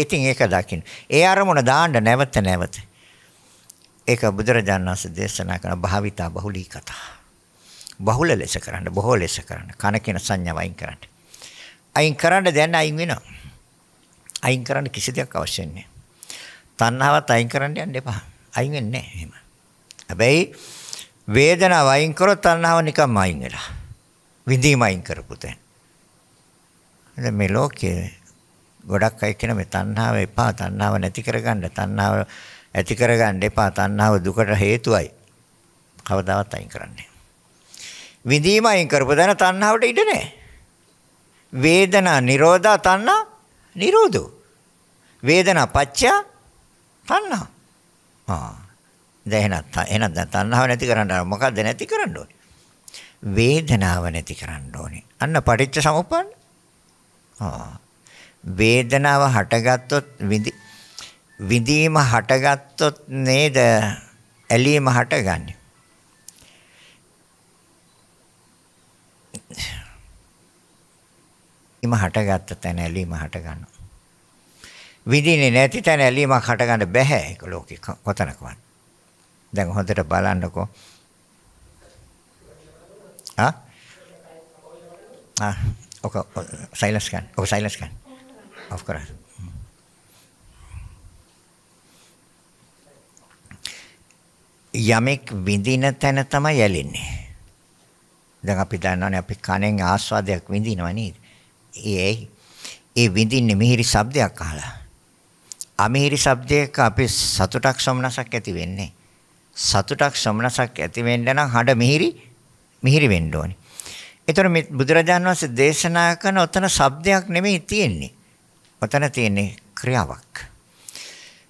ඉතින් ඒක දකින්න. ඒ අරමුණ දාන්න නැවත නැවත. ඒක බුදුරජාණන් වහන්සේ දේශනා කරන භාවිතා බහුලී කතා. බහුල ලෙස කරන්න, බොහෝ ලෙස කරන්න. කන කියන සංඥාව අයින් කරන්න. අයින් කරන්න දැන් අයින් වෙනවා. අයින් කරන්න කිසි දෙයක් අවශ්‍ය නැහැ. තණ්හාවත් අයින් කරන්න යන්න එපා. අයින් වෙන්නේ නැහැ එහෙම. හැබැයි වේදනාව අයින් කරොත් තණ්හාව නිකම්ම අයින් වෙලා. විඳීම අයින් කරපු තැන. මේ ලෝකයේ ගොඩක් අය කියන මේ තණ්හාව එපා තණ්හාව නැති කරගන්න තණ්හාව ඇති කරගන්න එපා තණ්හාව දුකට හේතුවයි කවදාවත් අයින් කරන්නේ විඳීම අයින් කරපදන තණ්හාවට ඉඩ නැහැ වේදනා නිරෝධා තණ්හා නිරෝධෝ වේදනා පච්චය තණ්හා ආ දැන් එහෙනම් දැන් තණ්හාව නැති කරන්න මොකද්ද නැති කරන්න ඕනේ වේදනාව නැති කරන්න ඕනේ අන්න පටිච්ච සමුප්පන්න ආ වේදනාව හටගත්තොත් විඳීම හටගත්තොත් නේද ඇලීම හටගන්නේ. ඉම හටගත්ත තැන ඇලීම හටගන්නවා. විඳින්නේ නැති තැන ඇලීමක් හටගන්න බෑ ඒක ලෝකේ කොතනකවත්. දැන් හොඳට බලන්නකෝ. ආ? ආ ඔක සයිලන්ස් ගන්න. ඔක සයිලන්ස් ගන්න. අෆ් කරන්න. යමෙක් විඳින තැන තමයි ඇලෙන්නේ. දැන් අපි දන්නවනේ අපි කනෙන් ආස්වාදයක් විඳිනවා නේද? ඒ ඒ විඳින්නේ මිහිරි ශබ්දයක් අහලා. අමිහිරි ශබ්දයක අපි සතුටක් සොමනසක් ඇති වෙන්නේ. සතුටක් සොමනසක් ඇති වෙන්න නම් හඬ මිහිරි මිහිරි වෙන්න ඕනේ. ඒතර මේ බුදුරජාණන් වහන්සේ දේශනා කරන ඔතන ශබ්දයක් නෙමෙයි තියෙන්නේ. ඔතන තියෙන්නේ ක්‍රියාවක්.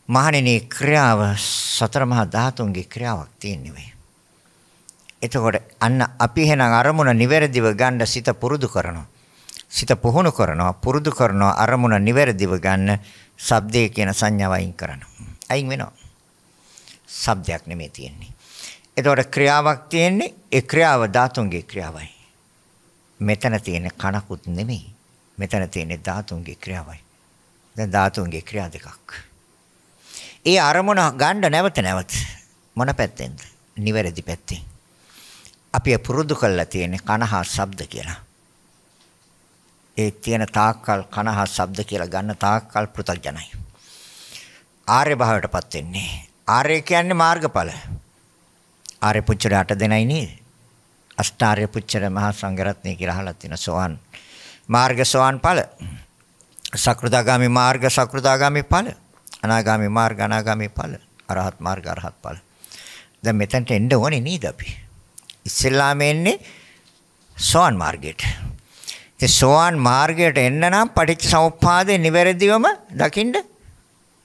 මහණෙනි ක්‍රියාව සතර මහා ධාතුන්ගේ ක්‍රියාවක් තියෙන්නේ මේ. එතකොට අන්න අපි එහෙනම් අරමුණ නිවැරදිව ගන්න සිත පුරුදු කරනවා. සිත පුහුණු කරනවා පුරුදු කරනවා අරමුණ නිවැරදිව ගන්න ශබ්දය කියන සංඥාව අයින් කරනවා. අයින් වෙනවා. ශබ්දයක් නෙමෙයි තියෙන්නේ. එතකොට ක්‍රියාවක් තියෙන්නේ ඒ ක්‍රියාව ධාතුන්ගේ ක්‍රියාවයි. මෙතන තියෙන කණකුත් නෙමෙයි. මෙතන තියෙන ධාතුන්ගේ ක්‍රියාවයි. දැන් ධාතුන්ගේ ක්‍රියා දෙකක්. ඒ අරමුණ ගන්න නැවත නැවත මොන පැත්තෙන්ද? නිවැරදි පැත්තෙන්. අපි පුරුදු කරලා තියෙන කනහා ශබ්ද කියලා. ඒ තියෙන තාක්කල් කනහා ශබ්ද කියලා ගන්න තාක්කල් පෘථග්ජනයි. ආර්ය භාවයටපත් වෙන්නේ. ආර්ය කියන්නේ මාර්ගඵල. ආර්ය පුච්චර අට දෙනයි නේද? අෂ්ටාර්ය පුච්චර මහා සංඝරත්නය කියලා අහලා තියෙන සෝවන් මාර්ග සෝවන් ඵල. සකෘදාගාමි මාර්ග සකෘදාගාමි ඵල. අනාගාමි මාර්ග අනාගාමි ඵල. අරහත් මාර්ග අරහත් ඵල. දැන් මෙතනට එන්න ඕනේ නේද අපි? ඉස්සෙල්ලාම එන්නේ සෝවන් මාර්ගයට. ඉතින් සෝවන් මාර්ගයට එන්න නම් පටිච්ච සමුප්පාදේ නිවැරදිවම දකින්න.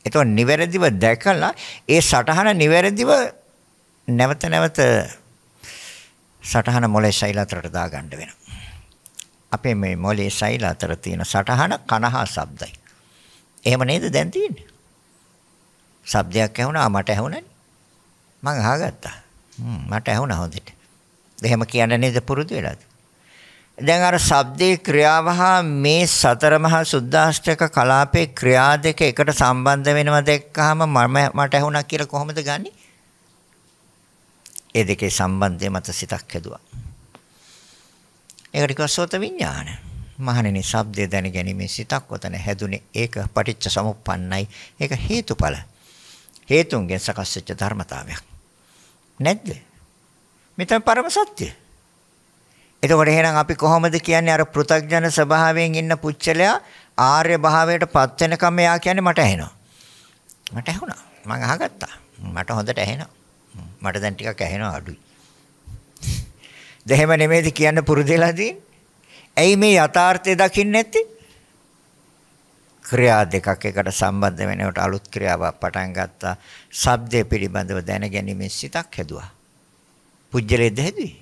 එතකොට නිවැරදිව දැකලා ඒ සටහන නිවැරදිව නැවත නැවත සටහන මොලේ ශෛලතරට දාගන්න වෙනවා. අපේ මේ මොලේ ශෛල අතර තියෙන සටහන කනහා ශබ්දයි. එහෙම නේද දැන් තියෙන්නේ? ශබ්දයක් ඇහුණා මට ඇහුණනේ. මං අහගත්තා. හ්ම් මට ඇහුණා හොඳට. එහෙම කියන්න නේද පුරුදු වෙලාද? දැන් අර ශබ්දේ ක්‍රියාව හා මේ සතර මහා සුද්දාෂ්ටක කලාපේ ක්‍රියා දෙක එකට සම්බන්ධ වෙනවා දැක්කහම මම මට ඇහුණා කියලා කොහොමද ගන්නේ? ඒ දෙකේ සම්බන්ධය මත සිතක් හැදුවා. ඒකට කිව්වා සෝත විඥාන. මහණෙනි, ශබ්දය දැනගැනීමේ සිතක් ඔතන හැදුනේ. ඒක පටිච්ච සමුප්පන්නයි. ඒක හේතුඵල. හේතුන්ගෙන් සකස් වෙච්ච ධර්මතාවයක්. නැද්ද? මෙතන පරම සත්‍ය. එතකොට එහෙනම් අපි කොහොමද කියන්නේ අර පෘථග්ජන ස්වභාවයෙන් ඉන්න පුච්චලයා ආර්ය භාවයට පත් වෙනකම් එයා කියන්නේ මට ඇහෙනවා. මට ඇහුණා. මං අහගත්තා. මට හොඳට ඇහෙනවා. මට දැන් ටිකක් ඇහෙනවා අඩුයි. දෙහෙම නෙමෙයිද කියන්න පුරුදු වෙලා තියෙන්නේ ඇයි මේ යථාර්ථය දකින්නේ නැත්තේ ක්‍රියා දෙකක් එකට සම්බන්ධ වෙනකොට අලුත් ක්‍රියාවක් පටන් ගත්තා ශබ්දය පිළිබඳව දැනගැනීමේ සිතක් හැදුවා පුජ්‍යලේ දෙහැදුවේ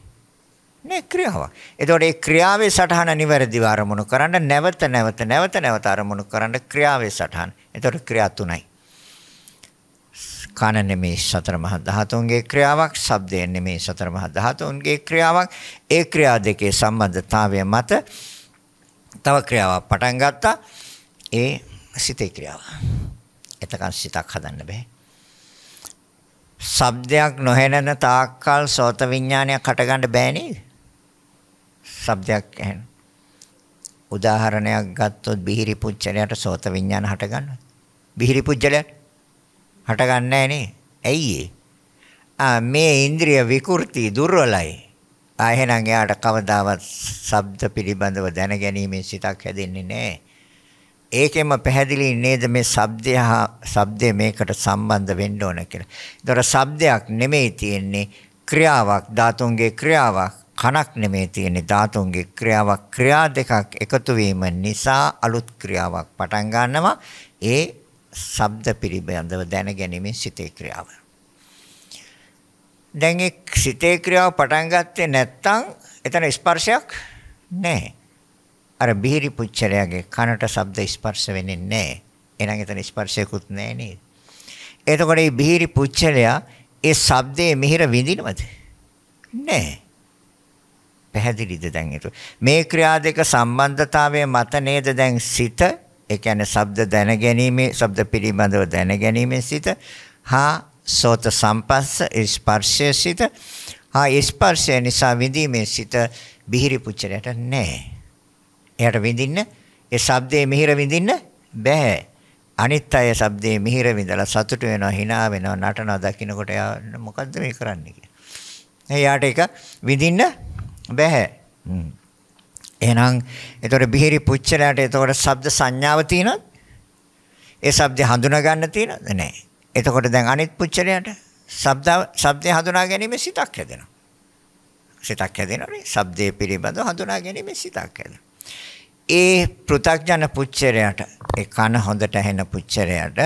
නේ ක්‍රියාවක්. එතකොට ඒ ක්‍රියාවේ සටහන නිවැරදිව අරමුණු කරන්න නැවත නැවත නැවත නැවත අරමුණු කරන්න ක්‍රියාවේ සටහන. එතකොට ක්‍රියා තුනයි. කන නෙමේ සතර මහා ධාතුන්ගේ ක්‍රියාවක්, ශබ්දය නෙමේ සතර මහා ධාතුන්ගේ ක්‍රියාවක්. ඒ ක්‍රියා දෙකේ සම්බන්ධතාවය මත තව ක්‍රියාවක් පටන් ගත්තා. ඒ සිතේ ක්‍රියාව. එතකන් සිතක් හදන්න බෑ. ශබ්දයක් නොහැනෙන තාක්කල් සෝත විඥානයක් හටගන්න බෑ නේද? ශබ්දයක් ඇහෙන. උදාහරණයක් ගත්තොත් බිහිරි පුච්චලයට සෝත විඥාන හටගන්නවා. බිහිරි පුච්චලයට හටගන්නේ නැහනේ. ඇයි ආ මේ ඉන්ද්‍රිය විකෘති දුර්වලයි. ආ එහෙනම් එයාට කවදාවත් ශබ්ද පිළිබඳව දැනගැනීමේ සිතක් හැදෙන්නේ නැහැ. ඒකෙම පැහැදිලි නේද මේ ශබ්දය ශබ්දය මේකට සම්බන්ධ වෙන්න ඕන කියලා. ඒතර ශබ්දයක් නෙමෙයි තියෙන්නේ ක්‍රියාවක් ධාතුන්ගේ ක්‍රියාවක් කණක් නෙමෙයි තියෙන්නේ ධාතුන්ගේ ක්‍රියාවක් ක්‍රියා දෙකක් එකතු වීම නිසා අලුත් ක්‍රියාවක් පටන් ගන්නවා ඒ ශබ්ද පිළිබඳව දැනගැනීමේ සිතේ ක්‍රියාව. දැන් ඒ සිතේ ක්‍රියාව පටන් ගත්තේ නැත්නම් එතන ස්පර්ශයක් නැහැ. අර බිහිරි පුච්චලයාගේ කනට ශබ්ද ස්පර්ශ වෙන්නේ නැහැ. එහෙනම් එතන ස්පර්ශයකුත් නැහැ නේද? එතකොට මේ බිහිරි පුච්චලයා ඒ ශබ්දයේ මිහිර විඳිනවද? නැහැ. පැහැදිලිද දැන් ඒක? මේ ක්‍රියා දෙක සම්බන්ධතාවය මත නේද දැන් සිත ඒ කියන්නේ ශබ්ද දැනගැනීමේ ශබ්ද පිළිබඳව දැනගැනීමේ සිත හා සෝත සම්පස්ස ස්පර්ශයේ සිත හා ස්පර්ශය නිසා විඳීමේ සිත බිහිරි පුච්චරයට නැහැ. එයාට විඳින්න ඒ ශබ්දයේ මිහිර විඳින්න බෑ. අනිත් අය ශබ්දයේ මිහිර විඳලා සතුට වෙනවා, hina වෙනවා, නටනවා දකින්නකොට එයා මොකද්ද මේ කරන්නේ කියලා. එයාට ඒක විඳින්න බෑ. හ්ම්. එහෙනම් ඒතොර බිහිරි පුච්චලයට ඒතොර ශබ්ද සංඥාව තියෙනවද? ඒ ශබ්ද හඳුනා ගන්න තියෙනවද? නැහැ. එතකොට දැන් අනිත් පුච්චලයට ශබ්ද ශබ්දය හඳුනා ගැනීම සිතක් හැදෙනවා. සිතක් හැදෙනවානේ. ශබ්දයේ පිළිබඳව හඳුනා ගැනීම සිතක් හැදෙනවා. ඒ පෘථග්ජන පුච්චරයට ඒ කන හොඳට ඇහෙන පුච්චරයට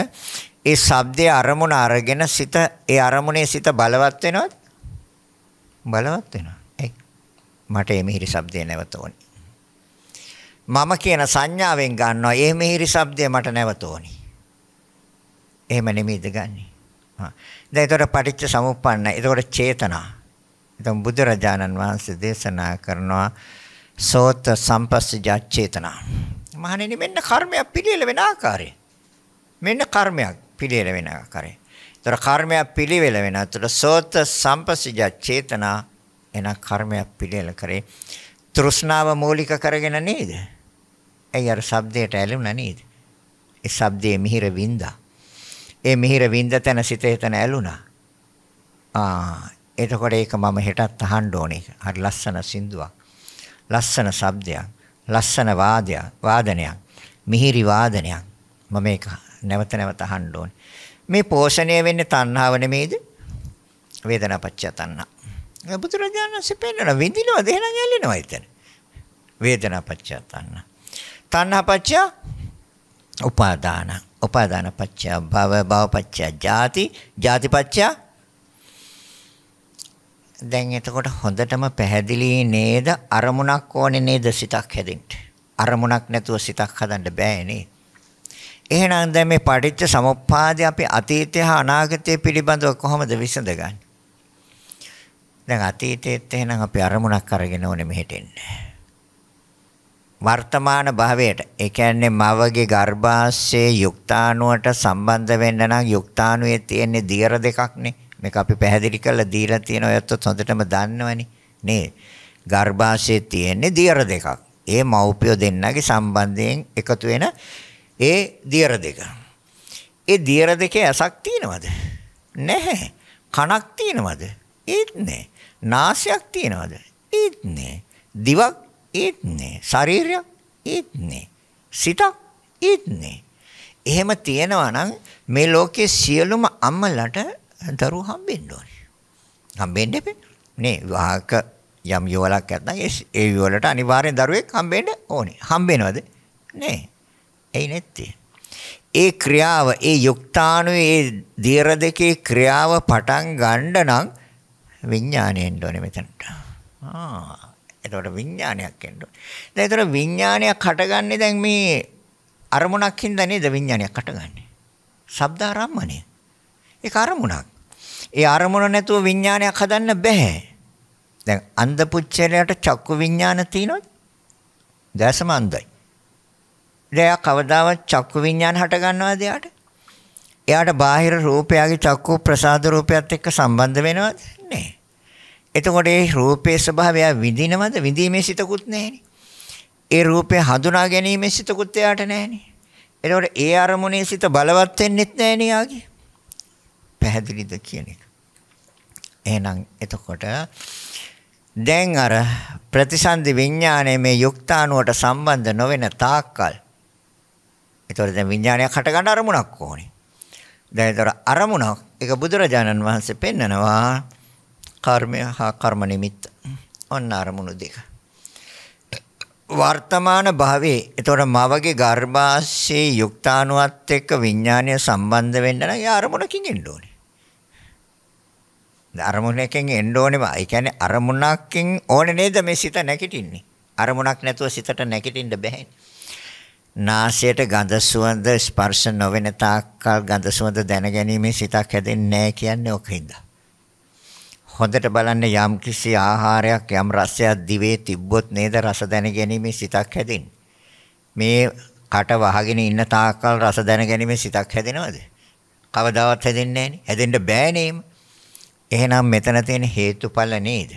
ඒ ශබ්දයේ අරමුණ අරගෙන සිත ඒ අරමුණේ සිත බලවත් වෙනවද? බලවත් වෙනවා. ඒ මට මේ මිහිරි ශබ්දේ නැවත ඕනේ. මම කියන සංඥාවෙන් ගන්නවා. ඒ මිහිරි શબ્දය මට නැවත ඕනි. එහෙම නෙමෙයිද ගන්නෙ. හා. දැන් ඒතර පටිච්ච සමුප්පන්න. ඒතකොට චේතනා. එතකොට බුදුරජාණන් වහන්සේ දේශනා කරනවා සෝත සම්පස්සජා චේතනා. මහණෙනි මෙන්න කර්මයක් පිළියෙල වෙන ආකාරය. මෙන්න කර්මයක් පිළියෙල වෙන ආකාරය. ඒතර කර්මයක් පිළිවෙල වෙන අතට සෝත සම්පස්සජා චේතනා එන කර්මයක් පිළියෙල කරේ. තෘෂ්ණාව මූලික කරගෙන නේද? ඇයි අර shabdයට ඇලුනා නේද? ඒ shabdයේ මිහිර වින්දා. ඒ මිහිර වින්ද තැන සිත එතන ඇලුනා. ආ එතකොට ඒක මම හෙටත් අහන්න ඕනේ. හරි ලස්සන සින්දුවක්. ලස්සන shabdයක්. ලස්සන වාදයක්. වාදනයක්. මිහිරි වාදනයක්. මම ඒක නැවත නැවත අහන්න ඕනේ. මේ පෝෂණය වෙන්නේ තණ්හාව නෙමේද? වේදනාපච්චය තණ්හා. බුදුරජාණන්සේ පෙන්නන විඳිනවා දෙහනම් ඇලෙනවා එතන. වේදනා පච්චය තණ්හා. තණ්හා පච්චය උපාදාන. උපාදාන පච්චය භව භව පච්චය ජාති ජාති පච්චය දැන් එතකොට හොඳටම පැහැදිලි නේද අරමුණක් ඕනේ නේද සිතක් හැදෙන්න. අරමුණක් නැතුව සිතක් හදන්න බෑනේ. එහෙනම් දැන් මේ පටිච්ච සමුප්පාදේ අපි අතීතය හා අනාගතය පිළිබඳව කොහොමද විසඳගන්නේ? දැන් අතීතයේත් එහෙනම් අපි අරමුණක් අරගෙන ඕනේ මෙහෙට එන්නේ. වර්තමාන භාවයට ඒ කියන්නේ මවගේ ගර්භාෂයේ යුක්තාණුවට සම්බන්ධ වෙන්න නම් යුක්තාණුවේ තියෙන දියර දෙකක්නේ. මේක අපි පැහැදිලි කරලා දීලා තියෙන ඔයත් හොඳටම දන්නවනේ. නේ. ගර්භාෂයේ තියෙන දියර දෙකක්. ඒ මව්පිය දෙන්නගේ සම්බන්ධයෙන් එකතු වෙන ඒ දියර දෙක. ඒ දියර දෙකේ ඇසක් තියෙනවද? නැහැ. කනක් තියෙනවද? ඒත් නැහැ. නාසයක් තියනවාද? ඒත් නෑ. දිවක් ඒත් නෑ. ශරීරයක් ඒත් නෑ. සිතක් ඒත් නෑ. එහෙම තියෙනවා නම් මේ ලෝකයේ සියලුම අම්මලට දරුවෝ හම්බෙන්න ඕනේ. හම්බෙන්න එපේ. නේ විවාහක යම් යුවලක් නැත්නම් ඒ යුවලට අනිවාර්යෙන් දරුවෙක් හම්බෙන්න ඕනේ. හම්බෙනවද? නෑ. එයි නැත්තේ. ඒ ක්‍රියාව ඒ යුක්තාණු ඒ දීර දෙකේ ක්‍රියාව පටන් ගන්න නම් විඥාණය එන්න ඕනේ මෙතනට. ආ එතකොට විඥානයක් එන්න ඕනේ. දැන් එතකොට විඥානයක් හටගන්නේ දැන් මේ අරමුණක් හින්දා නේද විඥානයක් හටගන්නේ. ශබ්ද ආරම්මණය. ඒක අරමුණක්. ඒ අරමුණ නැතුව විඥානයක් හදන්න බෑ. දැන් අන්ධ පුච්චලයට චක්කු විඥාන තියෙනොත් දැසම අන්ධයි. දැන් කවදාවත් චක්කු විඥාන හටගන්නවද එයාට? එයාට බාහිර රූපයගේ චක්කු ප්‍රසාද රූපයත් එක්ක සම්බන්ධ වෙනවද? නැහැ. එතකොට ඒ රූපයේ ස්වභාවය විඳිනවද? විඳීමේ සිතකුත් නැහෙනේ. ඒ රූපය හඳුනා ගැනීමේ සිතකුත් එයාට නැහෙනේ. එතකොට ඒ අරමුණේ සිත බලවත් වෙන්නෙත් නැහෙනේ යාගේ. පැහැදිලිද කියන එක. එහෙනම් එතකොට දැන් අර ප්‍රතිසන්දි විඥානයේ මේ යුක්තාණුවට සම්බන්ධ නොවන තාක්කල් එතකොට දැන් විඥානයක් හටගන්න අරමුණක් ඕනේ. දැන් ඒතර අරමුණක් ඒක බුදුරජාණන් වහන්සේ පෙන්නනවා කර්මය හා කර්ම නිමිත්ත. ඔන්න අරමුණු දෙක. වර්තමාන භවයේ එතකොට මවගේ ගර්භාෂයේ යුක්තාණුවත් එක්ක විඥානය සම්බන්ධ වෙන්න නම් ඒ අරමුණකින් එන්න ඕනේ. අරමුණකින් එන්න ඕනේ. ඒ කියන්නේ අරමුණකින් ඕනේ නේද මේ සිත නැගිටින්නේ. අරමුණක් නැතුව සිතට නැගිටින්න බැහැ. නාසයට ගඳ සුවඳ ස්පර්ශ නොවන තාක්කල් ගඳ සුවඳ දැනගැනීමේ සිතක් හැදෙන්නේ නැහැ කියන්නේ ඔකින්දා. හොඳට බලන්න යම් කිසි ආහාරයක් යම් රසයක් දිවේ තිබ්බොත් නේද රස දැනගැනීමේ සිතක් හැදෙන්නේ. මේ කට වහගෙන ඉන්න තාක්කල් රස දැනගැනීමේ සිතක් හැදෙනවද? කවදාවත් හැදෙන්නේ නැහනේ. හැදෙන්න බෑනේම. එහෙනම් මෙතන තියෙන හේතුඵල නේද?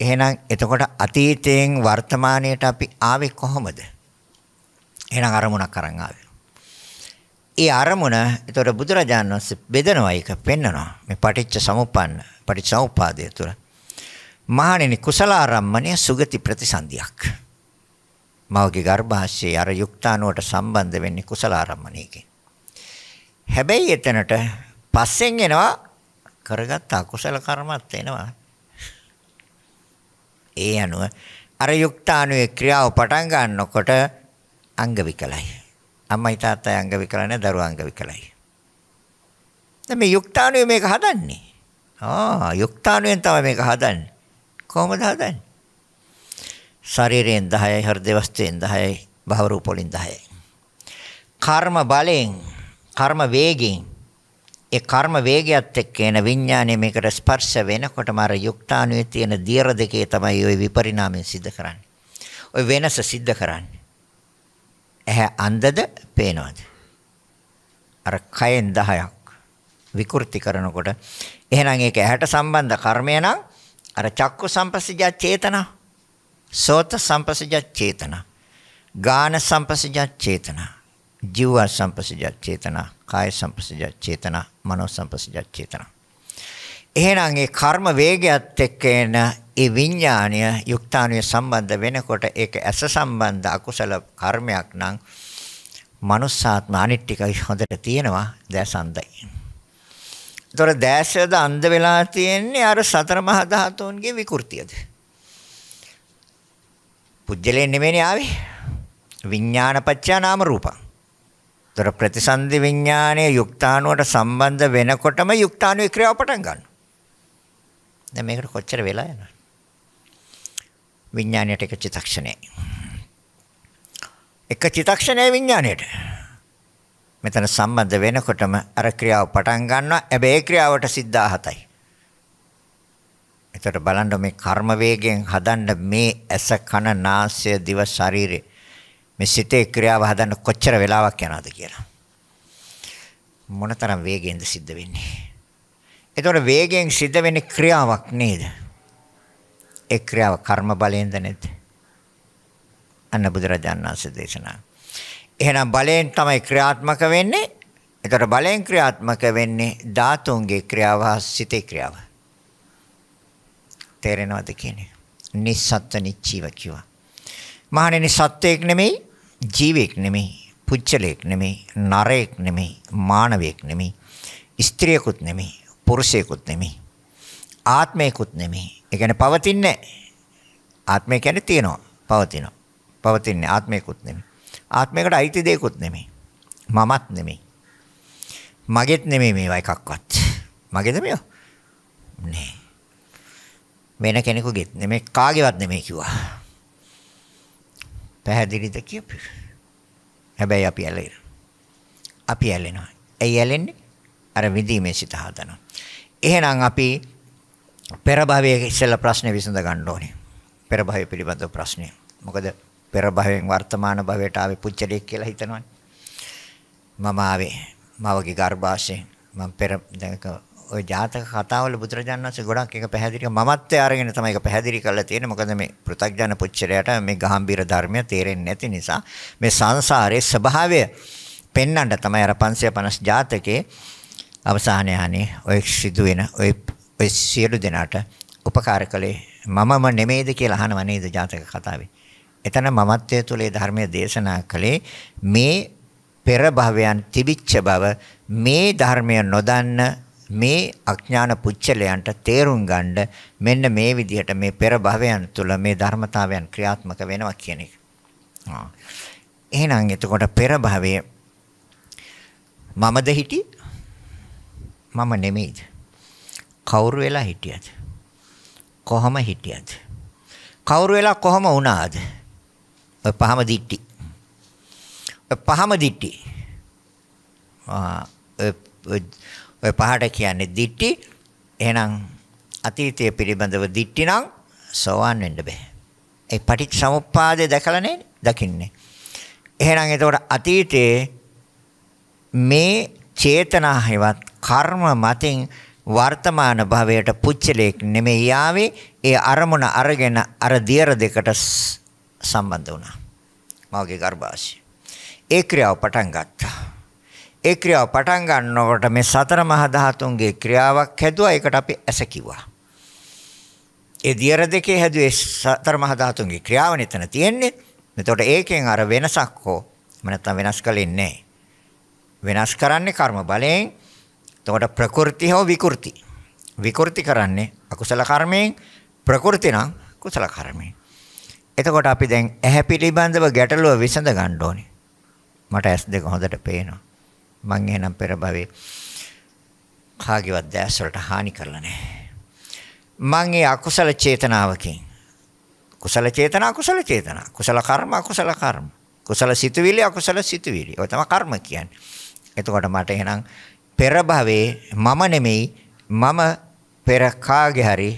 එහෙනම් එතකොට අතීතයෙන් වර්තමානයට අපි ආවේ කොහොමද? එහෙනම් අරමුණක් අරන් ආවේ. ඒ අරමුණ එතකොට බුදුරජාණන් වහන්සේ බෙදනවා ඒක පෙන්නනවා මේ පටිච්ච සමුප්පන්න පටිච්ච සමුප්පාදය තුළ මහණෙනි කුසලාරම්මණය සුගති ප්‍රතිසන්දියක් මවගේ ගර්භාෂයේ අර යුක්තානුවට සම්බන්ධ වෙන්නේ කුසලාරම්මණයකින් හැබැයි එතනට පස්සෙන් එනවා කරගත් අකුසල කර්මත් එනවා ඒ අනුව අර යුක්තානුවේ ක්‍රියාව පටන් ගන්නකොට අංග විකලයි අම්මයි තාත්තයි අංග විකල නැහැ දරුවා අංග විකලයි. දැන් මේ යුක්තාණුවේ මේක හදන්නේ. ආ යුක්තාණුවෙන් තමයි මේක හදන්නේ. කොහොමද හදන්නේ? ශරීරයෙන් 10යි හෘද වස්තුවෙන් 10යි භව රූප වලින් 10යි. කර්ම බලෙන් කර්ම වේගෙන් ඒ කර්ම වේගයත් එක්ක එන විඥානය මේකට ස්පර්ශ වෙනකොටම අර යුක්තාණුවේ තියෙන දියර දෙකේ තමයි ওই විපරිණාමය සිද්ධ කරන්නේ. ওই වෙනස සිද්ධ කරන්නේ. ඇහැ අන්ධද පේනවද? අර කයෙන් 10ක් විකෘති කරනකොට එහෙනම් ඒක ඇහැට සම්බන්ධ කර්මය නම් අර චක්කු සම්පසජ චේතන සෝත සම්පසජ චේතන ගාන සම්පසජ චේතන ජීව සම්පසජ චේතන කාය සම්පසජ චේතන මනෝ සම්පසජ චේතන එහෙනම් ඒ කර්ම වේගයත් එක්ක එන ඒ විඥාණය යුක්තාණුවේ සම්බන්ධ වෙනකොට ඒක ඇස සම්බන්ධ අකුසල කර්මයක් නම් මනුස්සාත්ම අනිත්‍යකයි හොඳට තියෙනවා දැසන්දයි. ඒතොර දැසද අන්ධ වෙලා තියෙන්නේ අර සතර මහා ධාතුන්ගේ විකෘතියද? පුජ්‍යලේ නෙමෙයි ආවේ. විඥානපච්චා නාම රූපං. ඒතොර ප්‍රතිසන්දි විඥානයේ යුක්තාණුවට සම්බන්ධ වෙනකොටම යුක්තාණුවේ ක්‍රියාව පටන් ගන්නවා. දැන් මේකට කොච්චර වෙලා යනවද? විඥාණයට එක චිතක්ෂණේ. එක චිතක්ෂණේ විඥාණයට. මෙතන සම්බන්ධ වෙනකොටම අර ක්‍රියාව පටන් ගන්නවා. හැබැයි ක්‍රියාවට සිද්ධා හතයි. එතකොට බලන්න මේ කර්ම වේගයෙන් හදන්න මේ ඇස කන නාසය දිව ශරීරය මේ සිතේ ක්‍රියාව හදන්න කොච්චර වෙලාවක් යනවද කියලා. මොනතරම් වේගයෙන්ද සිද්ධ වෙන්නේ? එතකොට වේගයෙන් සිද්ධ වෙන ක්‍රියාවක් නේද? ඒ ක්‍රියාව කර්ම බලයෙන්ද නැද්ද? අන්න බුදුරජාණන් වහන්සේ දේශනා. එහෙනම් බලයෙන් තමයි ක්‍රියාත්මක වෙන්නේ. එතකොට බලයෙන් ක්‍රියාත්මක වෙන්නේ ධාතුන්ගේ ක්‍රියාව හා සිතේ ක්‍රියාව. තේරෙනවද කියන්නේ? නිස්සත්ත්ව නිච්චීව කිව්වා. මහණෙනි සත්වයක් නෙමෙයි, ජීවෙක් නෙමෙයි, පුච්චලෙක් නෙමෙයි, නරයෙක් නෙමෙයි, මානවයෙක් නෙමෙයි, ස්ත්‍රියකුත් නෙමෙයි. පුරුෂයෙකුත් නෙමෙයි. ආත්මයකුත් නෙමෙයි. ඒ කියන්නේ පවතින්නේ ආත්මය කියන්නේ තියෙනවා. පවතිනවා. පවතින්නේ ආත්මයකුත් නෙමෙයි. ආත්මයකට අයිති දෙයක්කුත් නෙමෙයි. මමත් නෙමෙයි. මගෙත් නෙමෙයි මේවා එකක්වත්. මගේද මේවා? නෑ. වෙන කෙනෙකුගේත් නෙමෙයි කාගේවත් නෙමෙයි කිව්වා. පැහැදිලිද කියපු. හැබැයි අපි ඇලෙනවා. අපි ඇලෙනවා. ඇයි ඇලෙන්නේ? අර විදීමේ සිත හදනවා. එහෙනම් අපි පෙර භවයේ ඉස්සෙල්ලා ප්‍රශ්නේ විසඳ ගන්න ඕනේ. පෙර භවය පිළිබඳව ප්‍රශ්නේ. මොකද පෙර භවයෙන් වර්තමාන භවයට ආවේ පුච්චලෙක් කියලා හිතනවනේ. මම ආවේ මවගේ ගර්භාෂයෙන්. මම පෙර දැන් ඔය ජාතක කතාවල බුදුරජාණන් වහන්සේ ගොඩක් එක පැහැදිලි මමත්වය අරගෙන තමයි ඒක පැහැදිලි කරලා තියෙන්නේ. මොකද මේ පෘථග්ජන පුච්චලයට මේ ගාම්භීර ධර්මය තේරෙන්නේ නැති නිසා මේ සංසාරයේ ස්වභාවය පෙන්වන්න තමයි අර 550 ජාතකේ අවසානයේ අනේ ඔය සිදු වෙන ඔය ඔය සියලු දෙනාට උපකාර කළේ මමම නෙමෙයිද කියලා අහනව නේද ජාතක කතාවේ. එතන මමත්වයේ තුලේ ධර්මයේ දේශනා කළේ මේ පෙර භවයන් තිබිච්ච බව මේ ධර්මය නොදන්න මේ අඥාන පුච්චලයන්ට තේරුම් ගන්න මෙන්න මේ විදිහට මේ පෙර භවයන් තුල මේ ධර්මතාවයන් ක්‍රියාත්මක වෙනවා කියන එක. එහෙනම් එතකොට පෙර භවයේ මමද හිටි මම නෙමෙයිද? කවුරු වෙලා හිටියද? කොහොම හිටියද? කවුරු වෙලා කොහොම වුණාද? ඔය පහම දිට්ටි. ඔය පහම දිට්ටි. ආ ඔය පහට කියන්නේ දිට්ටි. එහෙනම් අතීතය පිළිබඳව දිට්ටි නම් සෝවාන් වෙන්න බෑ. ඒ පටිච්ච සමුප්පාදය දැකලා නේද? දකින්නේ. එහෙනම් එතකොට අතීතයේ මේ චේතනා හෙවත් කර්ම මතින් වර්තමාන භවයට පුච්චලයක් නෙමෙයි ආවේ ඒ අරමුණ අරගෙන අර දියර දෙකට සම්බන්ධ වුණා මගේ ගර්භාෂය ඒ ක්‍රියාව පටන් ගත්තා ඒ ක්‍රියාව පටන් ගන්නකොට මේ සතර මහා ධාතුන්ගේ ක්‍රියාවක් හැදුවා ඒකට අපි ඇස කිව්වා ඒ දියර දෙකේ හැදුවේ සතර මහා ධාතුන්ගේ ක්‍රියාව නෙතන තියෙන්නේ එතකොට ඒකෙන් අර වෙනසක් හෝ නැත්නම් වෙනස් කලින් නැහැ වෙනස් කරන්නේ කර්ම බලයෙන් එතකොට ප්‍රකෘති හෝ විකෘති. විකෘති කරන්නේ අකුසල කර්මයෙන් ප්‍රකෘති නම් කුසල කර්මයෙන්. එතකොට අපි දැන් ඇහැ පිළිබඳව ගැටලුව විසඳ ගන්න ඕනේ. මට ඇස් දෙක හොඳට පේනවා. මං එහෙනම් පෙර භවයේ කාගේවත් දැස් වලට හානි කරලා නැහැ. මං ඒ අකුසල චේතනාවකින් කුසල චේතනා අකුසල චේතනා කුසල කර්ම අකුසල කර්ම කුසල සිතුවිලි අකුසල සිතුවිලි. ඔය තමයි කර්ම කියන්නේ. එතකොට මට එහෙනම් පෙර භවයේ මම නෙමෙයි මම පෙර කාගේ හරි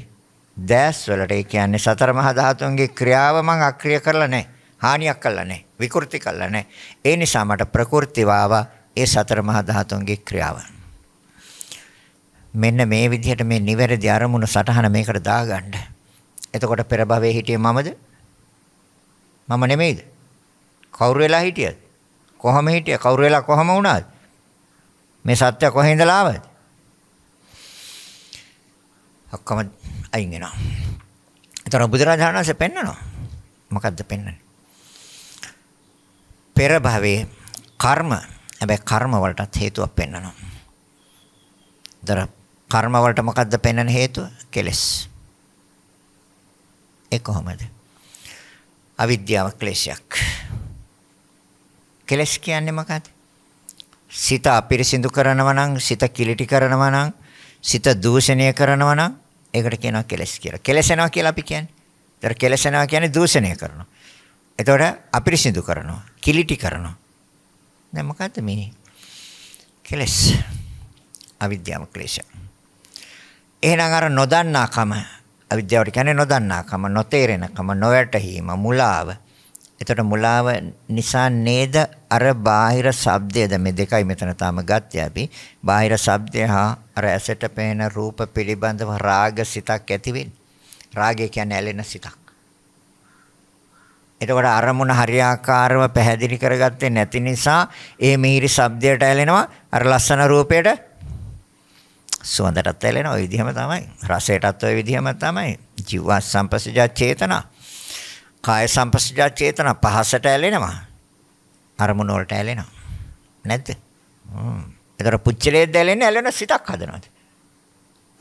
දැස් වලට ඒ කියන්නේ සතර මහා ධාතුන්ගේ ක්‍රියාව මං අක්‍රිය කරලා නැහැ. හානියක් කළා නැහැ. විකෘති කළා නැහැ. ඒ නිසා මට ප්‍රකෘතිව ආවා ඒ සතර මහා ධාතුන්ගේ ක්‍රියාව. මෙන්න මේ විදිහට මේ නිවැරදි අරමුණු සටහන මේකට දාගන්න. එතකොට පෙර භවයේ හිටියේ මමද? මම නෙමෙයිද? කවුරු වෙලා හිටියද? කොහම හිටියා? කවුරු වෙලා කොහම වුණාද? මේ සත්‍ය කොහේ ඉඳලා ආවද? ඔක්කොම අයින් වෙනවා. ඒතර බුදුරජාණන් වහන්සේ පෙන්නනවා. මොකද්ද පෙන්නන්නේ? පෙර භවයේ කර්ම හැබැයි කර්ම වලටත් හේතුවක් පෙන්නනවා. දර කර්ම වලට මොකද්ද පෙන්වන හේතුව? කෙලෙස්. ඒ කොහොමද? අවිද්‍යාව ක්ලේශයක්. කෙලස් කියන්නේ මොකක්ද? සිත අපිරිසිදු කරනවා නම් සිත කිලිටි කරනවා නම් සිත දූෂණය කරනවා නම් ඒකට කියනවා කෙලස් කියලා. කෙලසෙනවා කියලා අපි කියන්නේ. ඒතර කෙලසෙනවා කියන්නේ දූෂණය කරනවා. එතකොට අපිරිසිදු කරනවා, කිලිටි කරනවා. දැන් මොකද්ද මේ? කෙලස්. අවිද්‍යාව ක්ලේශය. එහෙනම් අර නොදන්නාකම අවිද්‍යාවට කියන්නේ නොදන්නාකම, නොතේරෙනකම, නොවැටහීම, මුලාව. එතකොට මුලාව නිසා නේද අර බාහිර ශබ්දයද මේ දෙකයි මෙතන තාම ගත්තේ අපි. බාහිර ශබ්දය හා අර ඇසට පෙනෙන රූප පිළිබඳව රාග සිතක් ඇති වෙන්නේ. රාගය කියන්නේ ඇලෙන සිතක්. එතකොට අරමුණ හරියාකාරව පැහැදිලි කරගත්තේ නැති නිසා ඒ මිහිරි ශබ්දයට ඇලෙනවා අර ලස්සන රූපයට සුවඳටත් ඇලෙනවා ওই විදිහම තමයි රසයටත් ওই විදිහම තමයි ජීව සංපස්සජ චේතනා කාය සංපස්සජා චේතන පහසට ඇලෙනවා. අරමුණ වලට ඇලෙනවා. නැද්ද? හ්ම්. ඒතර පුච්චලයේ ඇලෙන්නේ ඇලෙන සිතක් හදනවාද?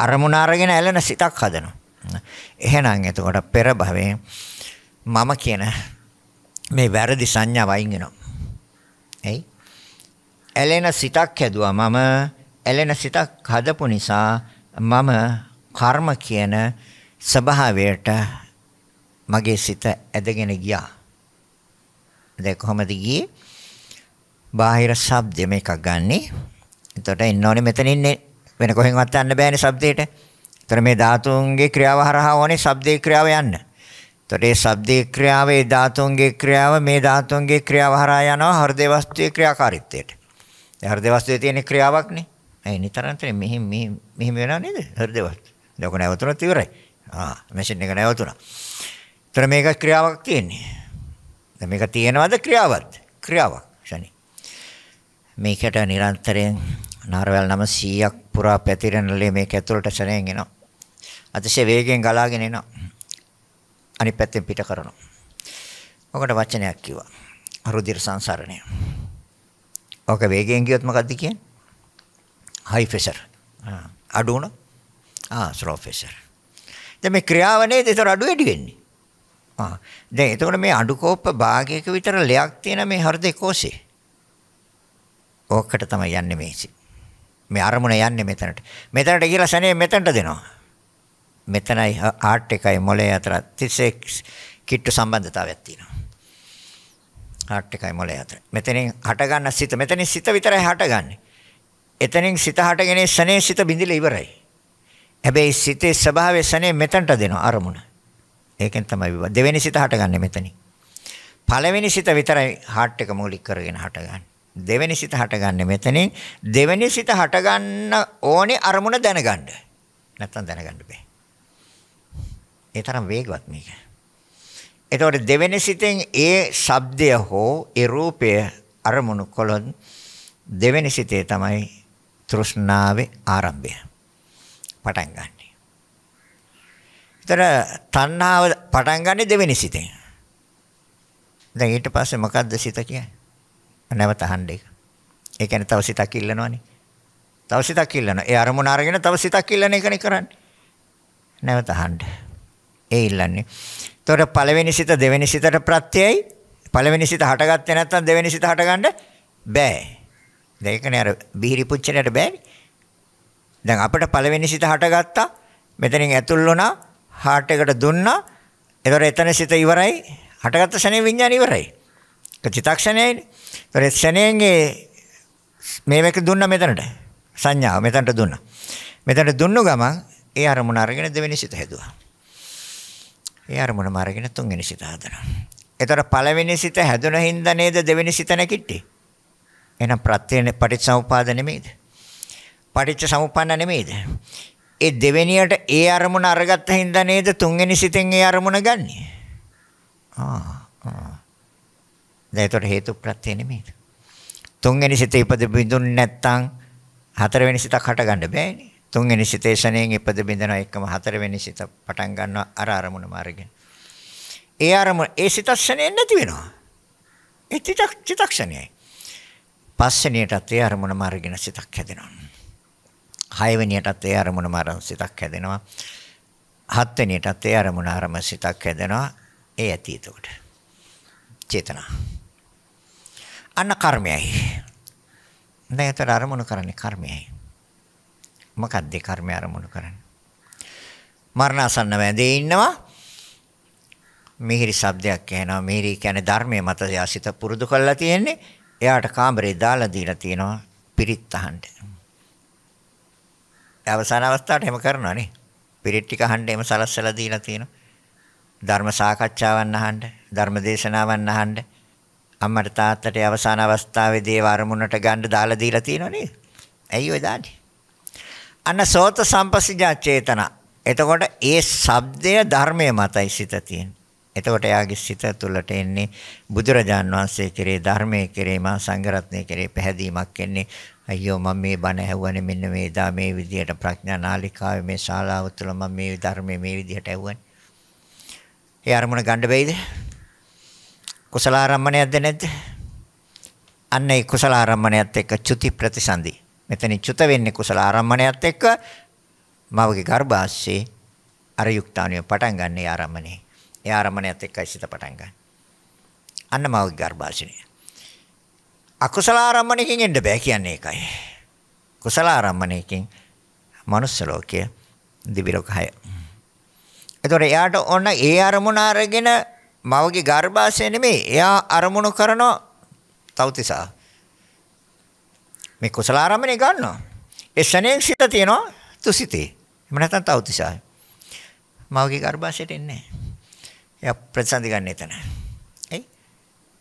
අරමුණ අරගෙන ඇලෙන සිතක් හදනවා. එහෙනම් එතකොට පෙර භවයේ මම කියන මේ වැරදි සංඥා වයින් වෙනවා. එයි. ඇලෙන සිතක් හැදුවා මම ඇලෙන සිතක් හදපු නිසා මම කර්ම කියන ස්වභාවයට මගේ සිත ඇදගෙන ගියා. දැන් කොහමද ගියේ? බාහිර ශබ්ද මේකක් ගන්නෙ. එතකොට ඉන්න ඕනේ මෙතන ඉන්නේ. වෙන කොහෙන්වත් යන්න බෑනේ ශබ්දයට. එතකොට මේ ධාතුන්ගේ ක්‍රියාව හරහා ඕනේ ශබ්දේ ක්‍රියාව යන්න. එතකොට මේ ශබ්දේ ක්‍රියාවේ ධාතුන්ගේ ක්‍රියාව මේ ධාතුන්ගේ ක්‍රියාව හරහා යනවා හෘදේ වස්තුවේ ක්‍රියාකාරීත්වයට. ඒ හෘදේ වස්තුවේ තියෙන ක්‍රියාවක්නේ. ඒ නිතරන්තරේ මෙහි මෙහි මෙහි වෙනව නේද? හෘදේ වස්තුව. ලකුණ නැවතුනත් ඉවරයි. ආ මැෂින් එක නැවතුණා. ତර මේක ක්‍රියාවක් තියෙන්නේ. දැන් මේක තියෙනවද ක්‍රියාවක්ද? ක්‍රියාවක්. ශනි. මේකට නිරන්තරයෙන් නාරවැල් 900ක් පුරා පැතිරෙන ලේ මේක ඇතුළට ශනයෙන් එනවා. අතිශය වේගෙන් ගලාගෙන එනවා. අනිත් පැත්තෙන් පිට කරනවා. ඔකට වචනයක් කිව්වා. රුධිර සංසරණය. ඔක වේගෙන් ගියොත් මොකද්ද කියන්නේ? high pressure. අඩු වුණා. ආ slow pressure. දැන් මේ ක්‍රියාව නේද ඒතර අඩු වැඩි වෙන්නේ. ආ දැන් එතකොට මේ අඩුකෝප්ප භාගයක විතර ලයක් තියෙන මේ හෘද කෝෂේ ඕකට තමයි යන්නේ මේසි මේ අරමුණ යන්නේ මෙතනට මෙතනට කියලා සනේ මෙතනට දෙනවා මෙතනයි ආට් එකයි මොලේ අතර 36 කිට්ටු සම්බන්ධතාවයක් තියෙනවා හට් එකයි මොලේ අතර. මෙතනින් හට ගන්න සිත මෙතනින් සිත විතරයි හටගන්නේ. එතනින් සිත හටගෙන සනේ සිත බිඳිලා ඉවරයි. හැබැයි සිතේ ස්වභාවය සනේ මෙතනට දෙනවා අරමුණ. ඒකෙන් තමයි දෙවෙනි සිත හටගන්නේ මෙතනින්. පළවෙනි සිත විතරයි හાર્ට් එක මූලික කරගෙන හටගන්නේ. දෙවෙනි සිත හටගන්නේ මෙතනින්. දෙවෙනි සිත හටගන්න ඕනේ අරමුණ දැනගන්න. නැත්තම් දැනගන්න බෑ. ඒ තරම් වේගවත් මේක. එතකොට දෙවෙනි සිතෙන් ඒ ශබ්දය හෝ ඒ රූපය අරමුණු කළොත් දෙවෙනි සිතේ තමයි තෘෂ්ණාවේ ආරම්භය පටන් ගන්න. විතර තණ්හාව පටන් ගන්නේ දෙවෙනි සිතෙන්. දැන් ඊට පස්සේ මොකද්ද සිත කියන්නේ? නැවත අහන්න එක. ඒ කියන්නේ තව සිතක් ඉල්ලනවනේ. තව සිතක් ඉල්ලනවා. ඒ අරමුණ අරගෙන තව සිතක් ඉල්ලන එකනේ කරන්නේ. නැවත අහන්න. ඒ ඉල්ලන්නේ. එතකොට පළවෙනි සිත දෙවෙනි සිතට ප්‍රත්‍යයයි. පළවෙනි සිත හටගත්තේ නැත්නම් දෙවෙනි සිත හටගන්න බෑ. දැන් ඒකනේ අර බිහිරි පුච්චනට බෑනේ. දැන් අපිට පළවෙනි සිත හටගත්තා. මෙතනින් ඇතුල් වුණා. heart එකට දුන්නා. ඒතර එතන සිත ඉවරයි. හටගත්ත ශනේ විඥාන ඉවරයි. ඒක චිතක්ෂණයනේ. ඒතර ශනේන් මේක දුන්නා මෙතනට. සංඥාව මෙතනට දුන්නා. මෙතනට දුන්නු ගමන් ඒ අරමුණ අරගෙන දෙවෙනි සිත හැදුවා. ඒ අරමුණම අරගෙන තුන්වෙනි සිත හදනවා. ඒතර පළවෙනි සිත හැදුන හින්දා නේද දෙවෙනි සිත නැකිට්ටි. එහෙනම් ප්‍රත්‍යයෙන් පටිච්චසමුපාද නෙමෙයිද? පටිච්ච සමුප්පන්න නෙමෙයිද? ඒ දෙවෙනියට ඒ අරමුණ අරගත්ත හින්දා නේද තුන්වෙනි සිතෙන් ඒ අරමුණ ගන්නෙ. ආ ආ. දැන්තර හේතු ප්‍රත්‍ය නෙමෙයි. තුන්වෙනි සිතේ ඉපද බිඳුන් නැත්තම් හතරවෙනි සිතක් හට ගන්න බෑනේ. තුන්වෙනි සිතේ ශණයෙන් ඉපද බිඳනවා එක්කම හතරවෙනි සිත පටන් ගන්නවා අර අරමුණම අරගෙන. ඒ අරමුණ ඒ සිත ශණයෙන් නැති වෙනවා. ඒ චිතක් චිතක්ෂණයයි. පස්වෙනියටත් ඒ අරමුණම අරගෙන සිතක් හැදෙනවා. හයවෙනියටත් ඒ අරමුණම අරම සිතක් හැදෙනවා. හත්වෙනියටත් ඒ අරමුණ අරම සිතක් හැදෙනවා. ඒ ඇති එතකොට. චේතනා. අන්න කර්මයයි. දැන් ඒතර අරමුණු කරන්නේ කර්මයයි. මොකක්ද කර්මය අරමුණු කරන්නේ? මරණසන්න වැඳේ ඉන්නවා. මිහිරි શબ્දයක් ඇහෙනවා. මිහිරි කියන්නේ ධර්මයේ මත යාසිත පුරුදු කරලා තියෙන්නේ. එයාට කාමරේ දාලා දීලා තියෙනවා පිරිත් අහන්න. අවසාන අවස්ථාවට එහෙම කරනවා නේ. පිරිත් ටික අහන්න එහෙම සලස්සලා දීලා තියෙනවා. ධර්ම සාකච්ඡාවන් අහන්න, ධර්ම දේශනාවන් අහන්න. අම්මට තාත්තට අවසාන අවස්ථාවේ දේව අරමුණට ගන්න දාලා දීලා තියෙනවා නේද? ඇයි ඔය දාන්නේ? අන්න සෝත සම්පසිජා චේතන. එතකොට ඒ shabdaya ධර්මයේ මතයි සිත තියෙන්නේ. එතකොට එයාගේ සිත තුළට එන්නේ බුදුරජාන් වහන්සේ කෙරේ ධර්මයේ කෙරේ මහා සංඝරත්නයේ කෙරේ පැහැදීමක් එන්නේ අයියෝ මම මේ බණ ඇහුවනේ මෙන්න මේ දා මේ විදියට ප්‍රඥා නාලිකාවේ මේ ශාලාව තුළ මම මේ ධර්මයේ මේ විදියට ඇහුවනේ. ඒ අරමුණ ගන්න බැයිද? කුසල ආරම්මණයක්ද නැද්ද? අන්න ඒ කුසල ආරම්මණයත් එක්ක චුති ප්‍රතිසන්දි. මෙතන චුත වෙන්නේ කුසල ආරම්මණයත් එක්ක මවගේ ගර්භාෂයේ අර යුක්තාණිය පටන් ගන්න ආරම්මණේ. ඒ ආරම්මණයත් එක්කයි සිත පටන් ගන්න. අන්න මාගේ ගර්භාෂණය. අකුසල ආරම්මණයකින් එන්න බෑ කියන්නේ ඒකයි. කුසල ආරම්මණයකින් මනුස්ස ලෝකය දිවි ලෝකය. ඒතොර එයාට ඕන ඒ අරමුණ අරගෙන මවගේ ගර්භාෂය නෙමෙයි එයා අරමුණු කරන තවතිසා. මේ කුසල ආරම්මණය ගන්නවා. ඒ ශනේන් සිත තියෙනවා තුසිතේ. එහෙම නැත්නම් තවතිසා. මවගේ ගර්භාෂයට එන්නේ නැහැ. එයා ප්‍රතිසන්දි ගන්න එතන. එයි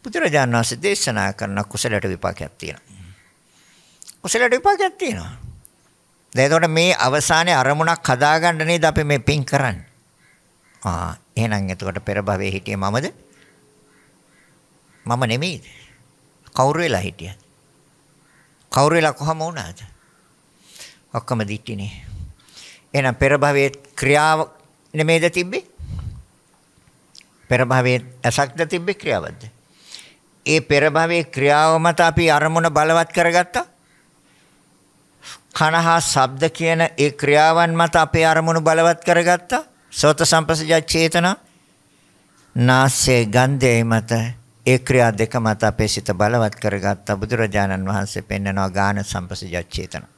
බුදුරජාණන් වහන්සේ දේශනා කරන කුසලයට විපාකයක් තියෙනවා. කුසලයට විපාකයක් තියෙනවා. දැන් එතකොට මේ අවසානයේ අරමුණක් හදාගන්න නේද අපි මේ පින් කරන්නේ. ආ එහෙනම් එතකොට පෙර භවයේ හිටියේ මමද? මම නෙමෙයිද? කවුරු වෙලා හිටියද? කවුරු වෙලා කොහම වුණාද? ඔක්කොම දිට්ටිනේ. එහෙනම් පෙර භවයේ ක්‍රියාව නෙමෙයිද තිබ්බේ? පෙර භවයේ ඇසක්ද තිබ්බේ ක්‍රියාවක්ද? ඒ පෙර භවයේ ක්‍රියාව මත අපි අරමුණ බලවත් කරගත්තා. කනහා ශබ්ද කියන ඒ ක්‍රියාවන් මත අපේ අරමුණු බලවත් කරගත්තා. සෝත සම්පසජ චේතනා. නාසයේ ගන්ධය මත ඒ ක්‍රියා දෙක මත අපේ සිත බලවත් කරගත්තා. බුදුරජාණන් වහන්සේ පෙන්නනවා ගාන සම්පසජ චේතනා.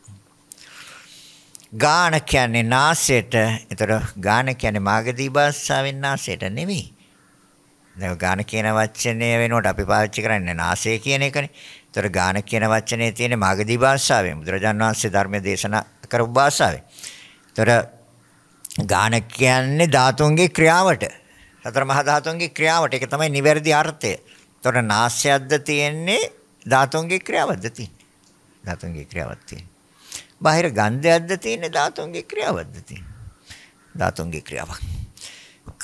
ගාන කියන්නේ නාසයට. ඒතර ගාන කියන්නේ මාගදී භාෂාවෙන් නාසයට නෙවෙයි. දැන් ගාන කියන වචනය වෙනකොට අපි පාවිච්චි කරන්නේ නාසය කියන එකනේ. ඒතර ගාන කියන වචනේ තියෙන මාගදී භාෂාවෙන් බුදුරජාන් වහන්සේ ධර්මය දේශනා කරපු භාෂාවෙන්. ඒතර ගාන කියන්නේ ධාතුන්ගේ ක්‍රියාවට. සතර මහා ධාතුන්ගේ ක්‍රියාවට. ඒක තමයි නිවැරදි අර්ථය. ඒතර නාසයද්ද තියෙන්නේ ධාතුන්ගේ ක්‍රියාවද්ද තියෙන්නේ. ධාතුන්ගේ ක්‍රියාවක් තියෙන්නේ. බාහිර ගන්ධයක්ද තියෙන්නේ ධාතුන්ගේ ක්‍රියාවක්ද තියෙන්නේ ධාතුන්ගේ ක්‍රියාවක්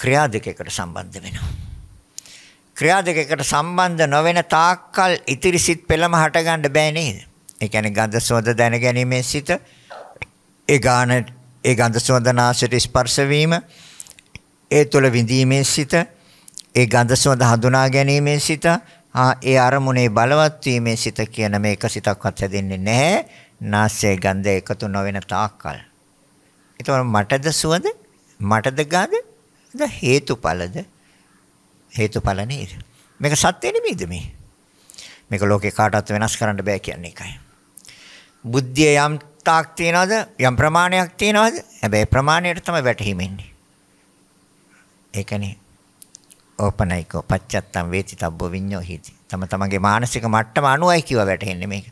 ක්‍රියා දෙකකට සම්බන්ධ වෙනවා ක්‍රියා දෙකකට සම්බන්ධ නොවන තාක්කල් ඉතිරි සිත් පෙළම හට ගන්න බෑ නේද? ඒ කියන්නේ ගන්ධ සුවඳ දැන ගැනීමෙන් සිත ඒ ගාන ඒ ගන්ධ සුවඳ නාසයට ස්පර්ශ වීම ඒ තුළ විඳීමේ සිත ඒ ගන්ධ සුවඳ හඳුනා ගැනීමේ සිත ඒ අරමුණේ බලවත් වීමේ සිත කියන මේක සිතක්වත් හැදෙන්නේ නැහැ. නාසයේ ගන්ධය එකතු නොවන තාක්කල්. ඒතකොට මටද සුවඳ මටද ගඳ ද හේතුඵලද හේතුඵල නේද? මේක සත්‍ය නෙමෙයිද මේ? මේක ලෝකේ කාටවත් වෙනස් කරන්න බෑ කියන්නේ එකයි. බුද්ධිය යම් තාක් තියනවාද? යම් ප්‍රමාණයක් තියනවාද? හැබැයි ප්‍රමාණයට තමයි වැටහිම ඉන්නේ. ඒකනේ ඕපනයිකෝ පච්චත්තම් වේති තබ්බ විඤ්ඤෝ හිති. තම තමන්ගේ මානසික මට්ටම අනුවයි කියව වැටෙන්නේ මේක.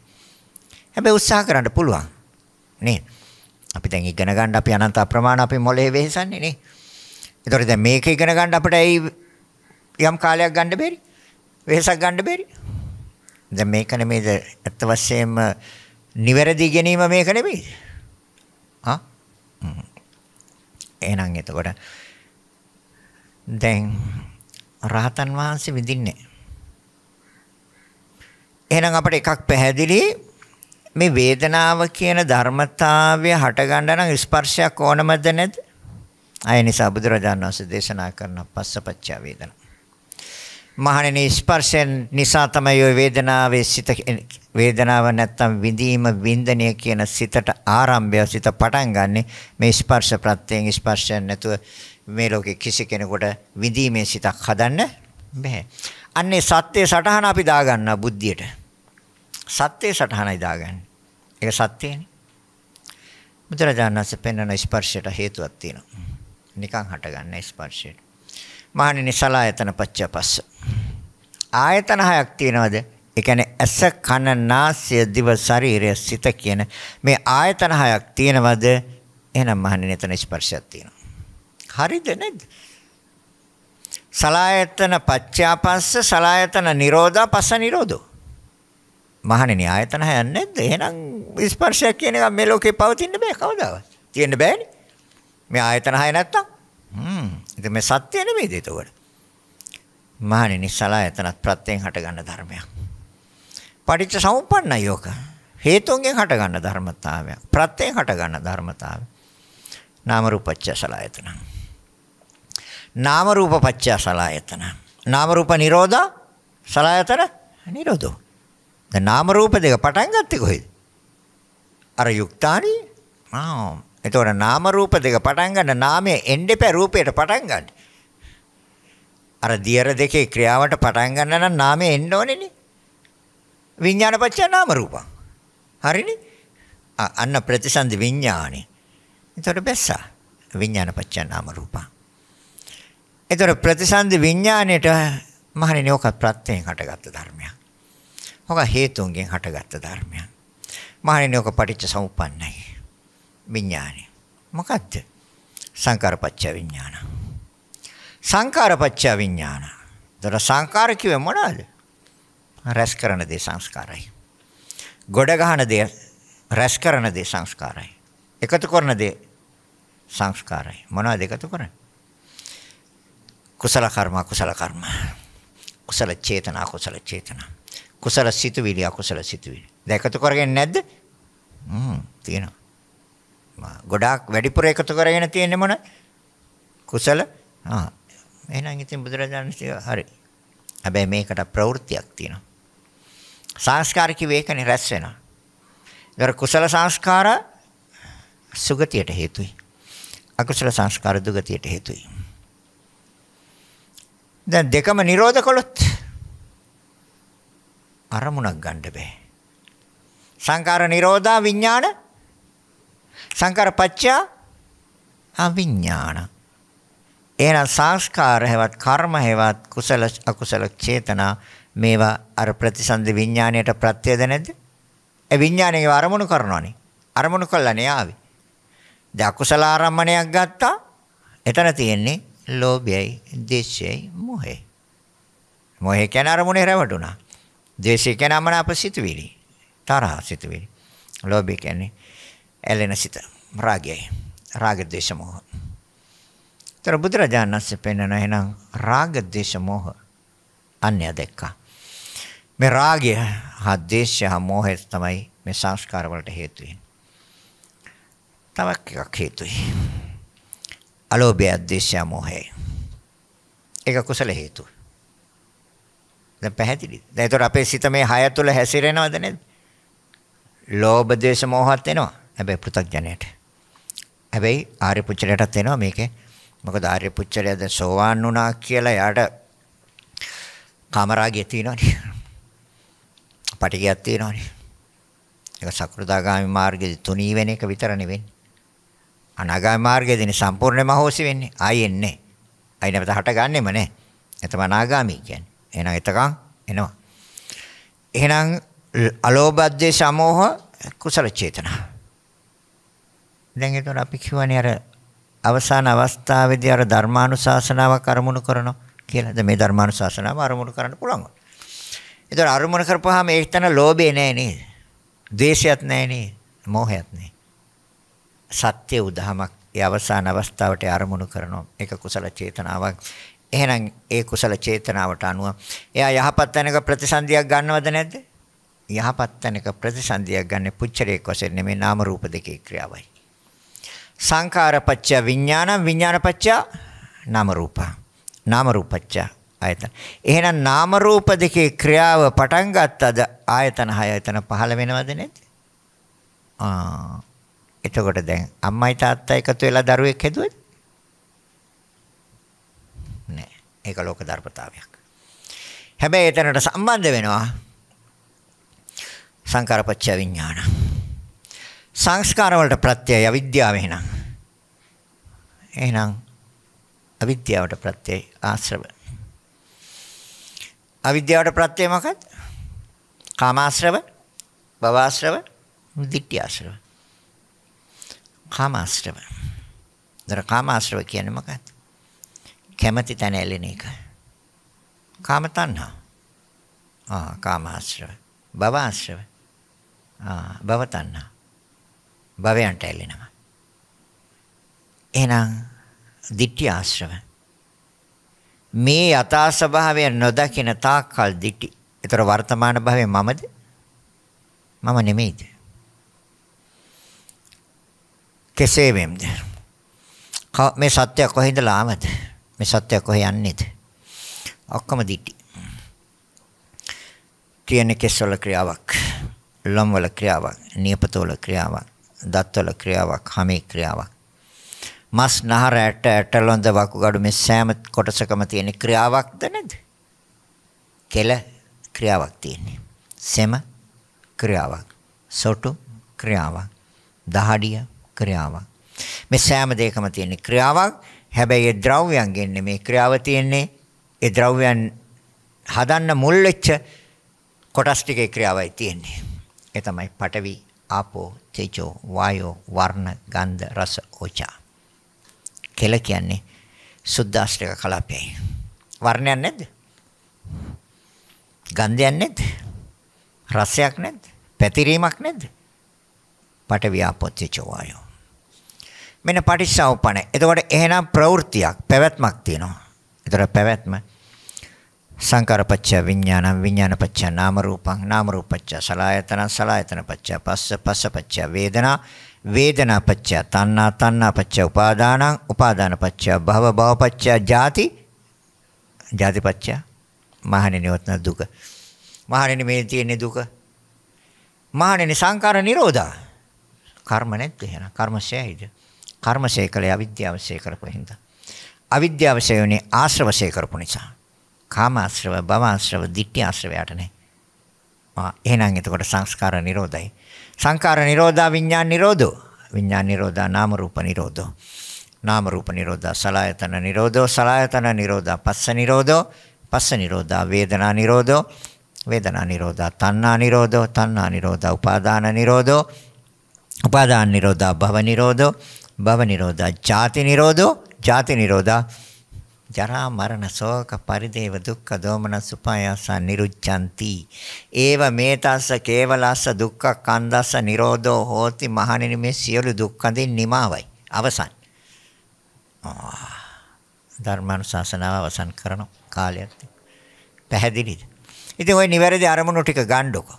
හැබැයි උත්සාහ කරන්න පුළුවන්. නේද? අපි දැන් ඉගෙන ගන්න අපි අනන්ත අප්‍රමාණ අපේ මොලේ වෙහසන්නේ නේ. ඒතකොට දැන් මේක ඉගෙන ගන්න අපිට ඇයි යම් කාලයක් ගන්න බැරි. වෙහසක් ගන්න බැරි. දැන් මේක නෙමෙයිද ඇත්ත වශයෙන්ම නිවැරදි ගැනීම මේක නෙමෙයි. ආ? එහෙනම් එතකොට දැන් රහතන් වහන්සේ විඳින්නේ. එහෙනම් අපිට එකක් පැහැදිලි මේ වේදනාව කියන ධර්මතාවය හටගන්න නම් ස්පර්ශයක් ඕනමද නැද්ද? ආය නිසා බුදුරජාණන් වහන්සේ දේශනා කරන පස්සපච්චා වේදනා. මහණෙනි ස්පර්ශයෙන් නිසා තමයි ওই වේදනාවේ සිත වේදනාව නැත්තම් විඳීම වින්දනය කියන සිතට ආරම්භය සිත පටන් ගන්නෙ මේ ස්පර්ශ ප්‍රත්‍යයෙන් ස්පර්ශයෙන් නැතුව මේ ලෝකේ කිසි කෙනෙකුට විඳීමේ සිතක් හදන්න බෑ. අන්නේ සත්‍යයේ සටහන අපි දාගන්නා බුද්ධියට. සත්‍යයේ සටහනයි දාගන්නේ. ඒක සත්‍යයනේ. බුදුරජාණන් වහන්සේ පෙන්වන ස්පර්ශයට හේතුවක් තියෙනවා. නිකන් හටගන්න ස්පර්ශයට. මහණෙනි සලායතන පච්චපස්ස. ආයතන හයක් තියෙනවද? ඒ කියන්නේ ඇස කන නාසය දිව ශරීරය සිත කියන මේ ආයතන හයක් තියෙනවද? එහෙනම් මහණෙනි එතන ස්පර්ශයක් තියෙනවා. හරිද නේද? සලායතන පච්චාපස්ස සලායතන නිරෝධා පස්ස නිරෝධෝ. මහණෙනි ආයතන හයක් නැද්ද? එහෙනම් ස්පර්ශයක් කියන එක මේ ලෝකේ පවතින්න බෑ කවදාවත්. තියෙන්න බෑනේ. මේ ආයතන හය නැත්තම්. හ්ම්. ඉතින් මේ සත්‍ය නෙමෙයිද එතකොට? මහණෙනි සලායතනත් ප්‍රත්‍යයෙන් හටගන්න ධර්මයක්. පටිච්ච සමුප්පන්නයි යෝක. හේතුන්ගෙන් හටගන්න ධර්මතාවය. ප්‍රත්‍යයෙන් හටගන්න ධර්මතාවය. නාම රූපච්ඡ සලායතන. නාම රූපපච්ඡ සලායතන. නාම රූප නිරෝධ සලායතන නිරෝධෝ. දැන් නාම රූප දෙක පටන් ගත්තේ කොහෙද? අර යුක්තානි ආ එතකොට නාම රූප දෙක පටන් ගන්න නාමයේ එන්නෙපෑ රූපයට පටන් ගන්න. අර දියර දෙකේ ක්‍රියාවට පටන් ගන්න නම් නාමයේ එන්න ඕනේනේ. විඥානපච්ච නාම රූපං. හරිනේ? අන්න ප්‍රතිසන්දි විඥානේ. එතකොට බැස්සා. විඥානපච්ච නාම රූපං. එතකොට ප්‍රතිසන්දි විඥාණයට මහණෙනි ඔක ප්‍රත්‍යයෙන් හටගත්ත ධර්මයක්. ඔක හේතුන්ගෙන් හටගත්ත ධර්මයක්. මහණෙනි ඔක පටිච්ච සමුප්පන්නයි. විඥානය. මොකද්ද? සංකාරපච්ච විඥාන. සංකාරපච්ච විඥාන. දර සංකාර කිව්වේ මොනවාද? රැස් කරන දේ සංස්කාරයි. ගොඩ ගන්න දේ රැස් කරන දේ සංස්කාරයි. එකතු කරන දේ සංස්කාරයි. මොනවද එකතු කරන්නේ? කුසල කර්ම අකුසල කර්ම. කුසල චේතන අකුසල චේතන. කුසල සිතුවිලි අකුසල සිතුවිලි. දැන් එකතු කරගන්නේ නැද්ද? හ්ම් තියෙනවා. ගොඩාක් වැඩිපුර එකතු කරගෙන තියෙන්නේ මොන කුසල ආ එහෙනම් ඉතින් බුදුරජාණන් හරි හැබැයි මේකට ප්‍රවෘත්තියක් තියෙනවා සංස්කාර කිවේකනේ රැස් වෙනවා ඒතර කුසල සංස්කාර සුගතියට හේතුයි අකුසල සංස්කාර දුගතියට හේතුයි දැන් දෙකම නිරෝධ කළොත් අරමුණක් ගන්න බෑ සංකාර නිරෝධා විඥාන සංකාර පච්චා අවිඥාන එහෙනම් සංස්කාර හැවත් කර්ම හැවත් කුසල අකුසල චේතනා මේවා අර ප්‍රතිසන්ද විඥාණයට ප්‍රත්‍යද නැද්ද ඒ විඥාණය අරමුණු කරනවනේ අරමුණු කළානේ ආවේ දැන් අකුසල ආරම්මණයක් ගත්තා එතන තියෙන්නේ ලෝභයයි දේශයයි මොහේ මොහේ කියන අරමුණේ රැවටුණා. ද්වේෂය කියන අමනාප සිතුවිලි. තරහ සිතුවිලි. ලෝභය කියන්නේ ඇලෙන සිත රාගයයි. රාග ද්වේෂ මොහ. ତර බුදුරජාණන් වහන්සේ පෙන්වන එහෙනම් රාග ද්වේෂ මොහ අන්‍ය දෙක්කා. මේ රාගය හා ද්වේෂය හා මෝහය තමයි මේ සංස්කාර වලට හේතු වෙන්නේ. තවක් එකක් හේතුයි. අලෝභය, ද්වේෂය, මෝහය. ඒක කුසල හේතු. දැන් පැහැදිලිද? දැන් ඒතර අපේ සිත මේ හය තුළ හැසිරෙනවද නේද? ලෝභ, ද්වේෂ, මෝහත් එනවා. හැබැයි පෘථග්ජනයට. හැබැයි ආර්ය පුච්චලයටත් එනවා මේකේ. මොකද ආර්ය පුච්චලය දැන් සෝවාන් වුණා කියලා යාට කාමරාගය තියෙනවනේ. පටිගයක් තියෙනවනේ. ඒක සකෘදාගාමි මාර්ගයේ තුනී වෙන එක විතර නෙවෙයි. අනාගාමි මාර්ගයේදී සම්පූර්ණයෙන්ම හොසි වෙන්නේ. ආයෙන්නේ නැහැ. ආයෙ නැවත හටගන්නෙම නැහැ. එතම අනාගාමි කියන්නේ. එහෙනම් එතකන් එනවා. එහෙනම් අලෝභ අධ්‍යේ සමෝහ කුසල චේතනා දැන් ඒතර අපි කියවනේ අර අවසාන අවස්ථාවේදී අර ධර්මානුශාසනාවක් අරමුණු කරනවා කියලා. දැන් මේ ධර්මානුශාසනාව අරමුණු කරන්න පුළුවන්. ඒතර අරමුණු කරපුවාම ඒක තන ලෝභය නෑ නේද? ද්වේෂයත් නෑ නේද? මෝහයත් නෑ. සත්‍ය උදහමක් ඒ අවසාන අවස්ථාවට අරමුණු කරනවා. ඒක කුසල චේතනාවක්. එහෙනම් ඒ කුසල චේතනාවට අනුව එයා යහපත් තැනක ප්‍රතිසන්දියක් ගන්නවද නැද්ද? යහපත් තැනක ප්‍රතිසන්දියක් ගන්න පුච්චරයක් වශයෙන් නෙමෙයි නාම රූප දෙකේ ක්‍රියාවයි. සංඛාරපච්ච විඥානං විඥානපච්ච නාම රූප. නාම රූපච්ච ආයතන. එහෙනම් නාම රූප දෙකේ ක්‍රියාව පටන් ගත්තද ආයතන 6 ආයතන 15 වෙනවද නේද? ආ එතකොට දැන් අම්මයි තාත්තා එකතු වෙලා දරුවෙක් හැදුවද? නෑ. ඒක ලෝක ධර්මතාවයක්. හැබැයි එතනට සම්බන්ධ වෙනවා සංකාරපච්ච විඥාන. සංස්කාර වලට ප්‍රත්‍යයයි අවිද්‍යාව එහෙනම්. එහෙනම් අවිද්‍යාවට ප්‍රත්‍යයයි ආශ්‍රව. අවිද්‍යාවට ප්‍රත්‍යය මොකක්ද? කාමාශ්‍රව, භවආශ්‍රව, ditthිආශ්‍රව. කාමාශ්‍රව. දර කාමාශ්‍රව කියන්නේ මොකක්ද? කැමැති තැන ඇලෙන එක. කාම තණ්හා. ආ කාමාශ්‍රව. භවආශ්‍රව. ආ භව තණ්හා. භවයන්ට ඇලෙනවා. එහෙනම් ditthi ආශ්‍රව මේ යථා ස්වභාවය නොදකින තාක්කල් ditthi. ඒතර වර්තමාන භවයේ මමද? මම නෙමෙයිද? කෙසේ වෙම්ද? මේ සත්‍ය කොහෙන්ද ලාමද? මේ සත්‍ය කොහෙ යන්නේද? ඔක්කොම ditthi. කියන්නේ කෙස්වල ක්‍රියාවක්, ලොම්වල ක්‍රියාවක්, නියපතවල ක්‍රියාවක්. දත්වල ක්‍රියාවක් හැමේ ක්‍රියාවක් මස් නහර ඇට ඇටලොඳ වකුගඩු මේ සෑම කොටසකම තියෙන ක්‍රියාවක්ද නේද? කෙල ක්‍රියාවක් තියෙන්නේ. සෙම ක්‍රියාවක්. සොටු ක්‍රියාවක්. දහඩිය ක්‍රියාවක්. මේ සෑම දෙයකම තියෙන ක්‍රියාවක්. හැබැයි ඒ ද්‍රව්‍යයන්ගෙන් මේ ක්‍රියාව තියෙන්නේ ඒ ද්‍රව්‍යයන් හදන්න මුල් වෙච්ච කොටස් ටිකේ ක්‍රියාවයි තියෙන්නේ. ඒ තමයි පටවි ආපෝ, තේජෝ, වායෝ, වර්ණ, ගන්ධ, රස, ඕජා. කෙල කියන්නේ සුද්දාස්ත්‍රික කලාපයයි. වර්ණයක් නැද්ද? ගන්ධයක් නැද්ද? රසයක් නැද්ද? පැතිරීමක් නැද්ද? පඨවි ආපෝ, තේජෝ, වායෝ. මෙන්න පටිච්චසමුප්පණ. එතකොට එහෙනම් ප්‍රවෘත්තියක්, පැවැත්මක් තියෙනවා. එතකොට පැවැත්ම සංකාරපච්ච විඥානං විඥානපච්ච නාම රූපං නාම රූපච්ච සලායතනං සලායතනපච්ච පස්ස පස්සපච්ච වේදනා වේදනාපච්ච තණ්හා තණ්හාපච්ච උපාදානං උපාදානපච්ච භව භවපච්ච ජාති ජාතිපච්ච මහණෙනි වත්න දුක මහණෙනි මේ තියෙන දුක මහණෙනි සංකාර නිරෝධා කර්ම නැද්ද එහෙනම් කර්මශයයිද කර්මශය කළේ අවිද්‍යාවශය කරපු හින්දා අවිද්‍යාවශය උනේ ආශ්‍රවශය කරපු නිසා කාමාශ්‍රව, භවආශ්‍රව, ditthිආශ්‍රවයට නැහැ. ආ එහෙනම් එතකොට සංස්කාර නිරෝධයි. සංකාර නිරෝධා විඥාන නිරෝධෝ. විඥාන නිරෝධා නාම රූප නිරෝධෝ. නාම රූප නිරෝධා සලආයතන නිරෝධෝ. සලආයතන නිරෝධා පස්ස නිරෝධෝ. පස්ස නිරෝධා වේදනා නිරෝධෝ. වේදනා නිරෝධා තණ්හා නිරෝධෝ. තණ්හා නිරෝධා උපාදාන නිරෝධෝ. උපාදාන නිරෝධා භව නිරෝධෝ. භව නිරෝධා ජාති නිරෝධෝ. ජාති නිරෝධා ජරා මරණ ශෝක පරිදේව දුක්ඛ දෝමනස් උපායාස නිරුච්ඡanti ඒව මේතස්ස කේවලස්ස දුක්ඛ කන්දස්ස නිරෝධෝ හෝති මහණෙනි මේ සියලු දුක්ඛඳින් නිමාවයි අවසන් ධර්මානුශාසනාව අවසන් කරන කාලයක් පැහැදිලිද ඉතින් ওই නිවැරදි අරමුණු ටික ගන්නකො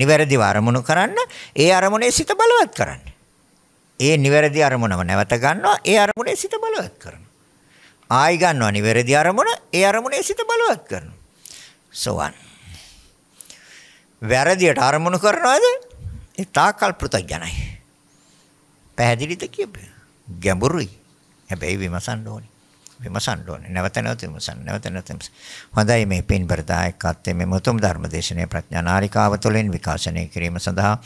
නිවැරදිව අරමුණු කරන්න ඒ අරමුණේ සිත බලවත් කරන්න ඒ නිවැරදි අරමුණම නැවත ගන්නවා ඒ අරමුණේ සිත බලවත් කරනවා ආයි ගන්නවා නිවැරදි අරමුණ ඒ අරමුණේ සිත බලවත් කරනවා. සෝවන්. වැරදියට අරමුණු කරනවාද? ඒ තාකල් පෘතඥයි. පැහැදිලිද කියපේ? ගැඹුරුයි. හැබැයි විමසන්න ඕනේ. විමසන්න ඕනේ. නැවත නැවත විමසන්න. නැවත නැවත. හොඳයි මේ පින්බරදායකත්වයේ මේ මුතුම් ධර්මදේශනයේ ප්‍රඥා නාරිකාව තුළින් විකාශනය කිරීම සඳහා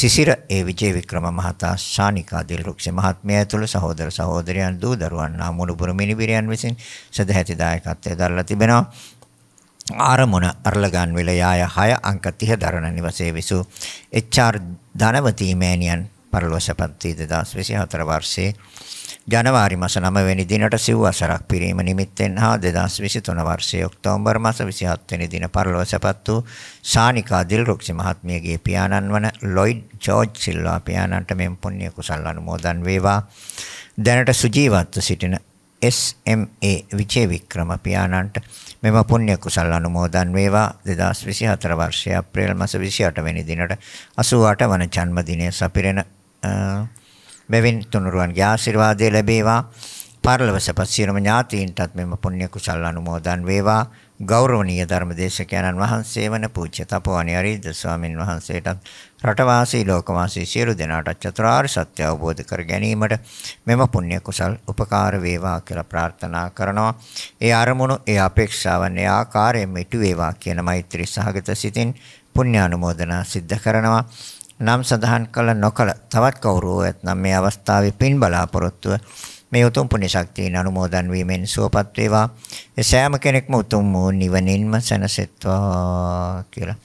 සිසිර ඒ විජේ වික්‍රම මහතා ශානිකා දිලරුක්ෂ මහත්මිය ඇතුළු සහෝදර සහෝදරයන් දූ දරුවන් හා මුළු පුර මිනිබිරයන් විසින් සදැහැති දායකත්වය දරලා තිබෙනවා. ආරමුණ අරලගන් විල යාය 6 අංක 30 දරණ නිවසේ විසූ එච්.ආර්. ධනවතී මෑණියන් පරලෝසපත් 2024 වර්ෂයේ ජනවාරි මාස 9 වෙනි දිනට සිව් වසරක් පිරීම නිමිත්තෙන් හා 2023 වර්ෂයේ ඔක්තෝබර් මාස 27 වෙනි දින පරලොව සැපත් වූ සානිකා දිල්රුක්ෂි මහත්මියගේ පියාණන් වන ලොයිඩ් ජෝර්ජ් සිල්වා පියාණන්ට මෙම පුණ්‍ය කුසල් අනුමෝදන් වේවා දැනට සුජීවත්ව සිටින SMA විජේ වික්‍රම පියාණන්ට මෙම පුණ්‍ය කුසල් අනුමෝදන් වේවා 2024 වර්ෂයේ අප්‍රේල් මාස 28 වෙනි දිනට 88 වන ජන්මදිනය සපිරෙන මෙවෙන් තුනුරුවන්ගේ ආශිර්වාදය ලැබේවා. පරලොව සැප සියලුම ඥාතීන්ටත් මෙම පුණ්‍ය කුසල් අනුමෝදන් වේවා. ගෞරවනීය ධර්මදේශකයන්න් වහන්සේ වන පූජ්‍ය තපෝවනි අරිද්ද ස්වාමින් වහන්සේටත් රටවාසී ලෝකවාසී සියලු දෙනාට චතුරාර්ය සත්‍ය අවබෝධ කර ගැනීමට මෙම පුණ්‍ය කුසල් උපකාර වේවා කියලා ප්‍රාර්ථනා කරනවා. ඒ අරමුණු, ඒ අපේක්ෂාවන්, ඒ ආකාරයෙන් මිටු වේවා කියන මෛත්‍රී සහගත සිතින් පුණ්‍ය අනුමෝදනා සිද්ධ කරනවා. නම් සඳහන් කළ නොකළ තවත් කවුරු වෙත්නම් මේ අවස්ථාවේ පින් බලාපොරොත්තුව මේ උතුම් පුණ්‍ය ශක්තියන අනුමෝදන් වීමෙන් සුවපත් වේවා. ඒ සෑම කෙනෙක්ම උතුම් වූ නිවනින්ම සැනසෙත්වා කියලා.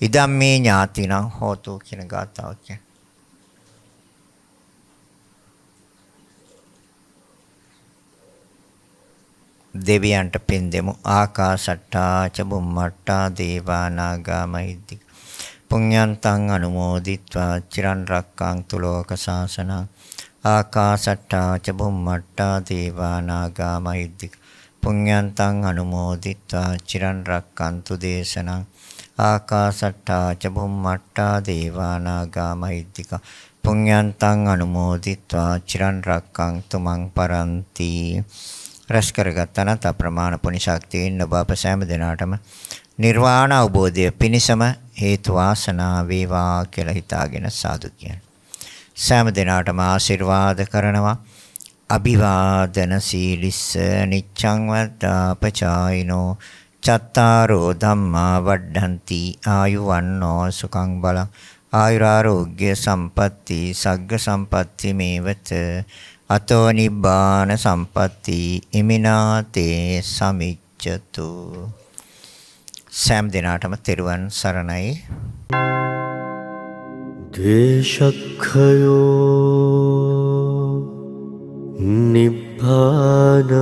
ඉදම් මේ ඥාතිනම් හෝතු කියන ගාථාව කියන්නේ. දෙවියන්ට පින් දෙමු ආකාශට්ටා චබුම්මට්ටා දේවානාගා මහිද්దిక පුඤ්ඤන්තං අනුමෝදිත්වා චිරන් රක්කාන්තු ලෝක සාසනං ආකාසට්ටා ච බුම්මට්ටා දේවා නාග මහිද්దిక පුඤ්ඤන්තං අනුමෝදිත්වා චිරන් රක්කාන්තු දේශනං ආකාසට්ටා ච බුම්මට්ටා දේවා නාග මහිද්దిక පුඤ්ඤන්තං අනුමෝදිත්වා චිරන් රක්කාන්තු මං පරන්ති රැස් කරගත්තා නම් තා ප්‍රමාණ පුණ්‍ය ශක්තියින් ඔබ අප සෑම දිනාටම නිර්වාණ අවබෝධය පිණසම හේතු වාසනා වේවා කියලා හිතාගෙන සාදු කියන. සෑම දිනාටම ආශිර්වාද කරනවා. අභිවාදන සීලිස්ස නිච්ඡං වද්දාපචායිනෝ චත්තාරෝ ධම්මා වඩ්ඩಂತಿ ආයු වන්නෝ සුඛං බලං ආයුරාෝග්‍ය සම්පatti සග්ග සම්පatti මේවත අතෝ නිබ්බාන සම්පatti ඉමිනාතේ සමිච්ඡතු සෑම දිනාටම තෙරුවන් සරණයි. දේශක්ඛයෝ නිබ්බානං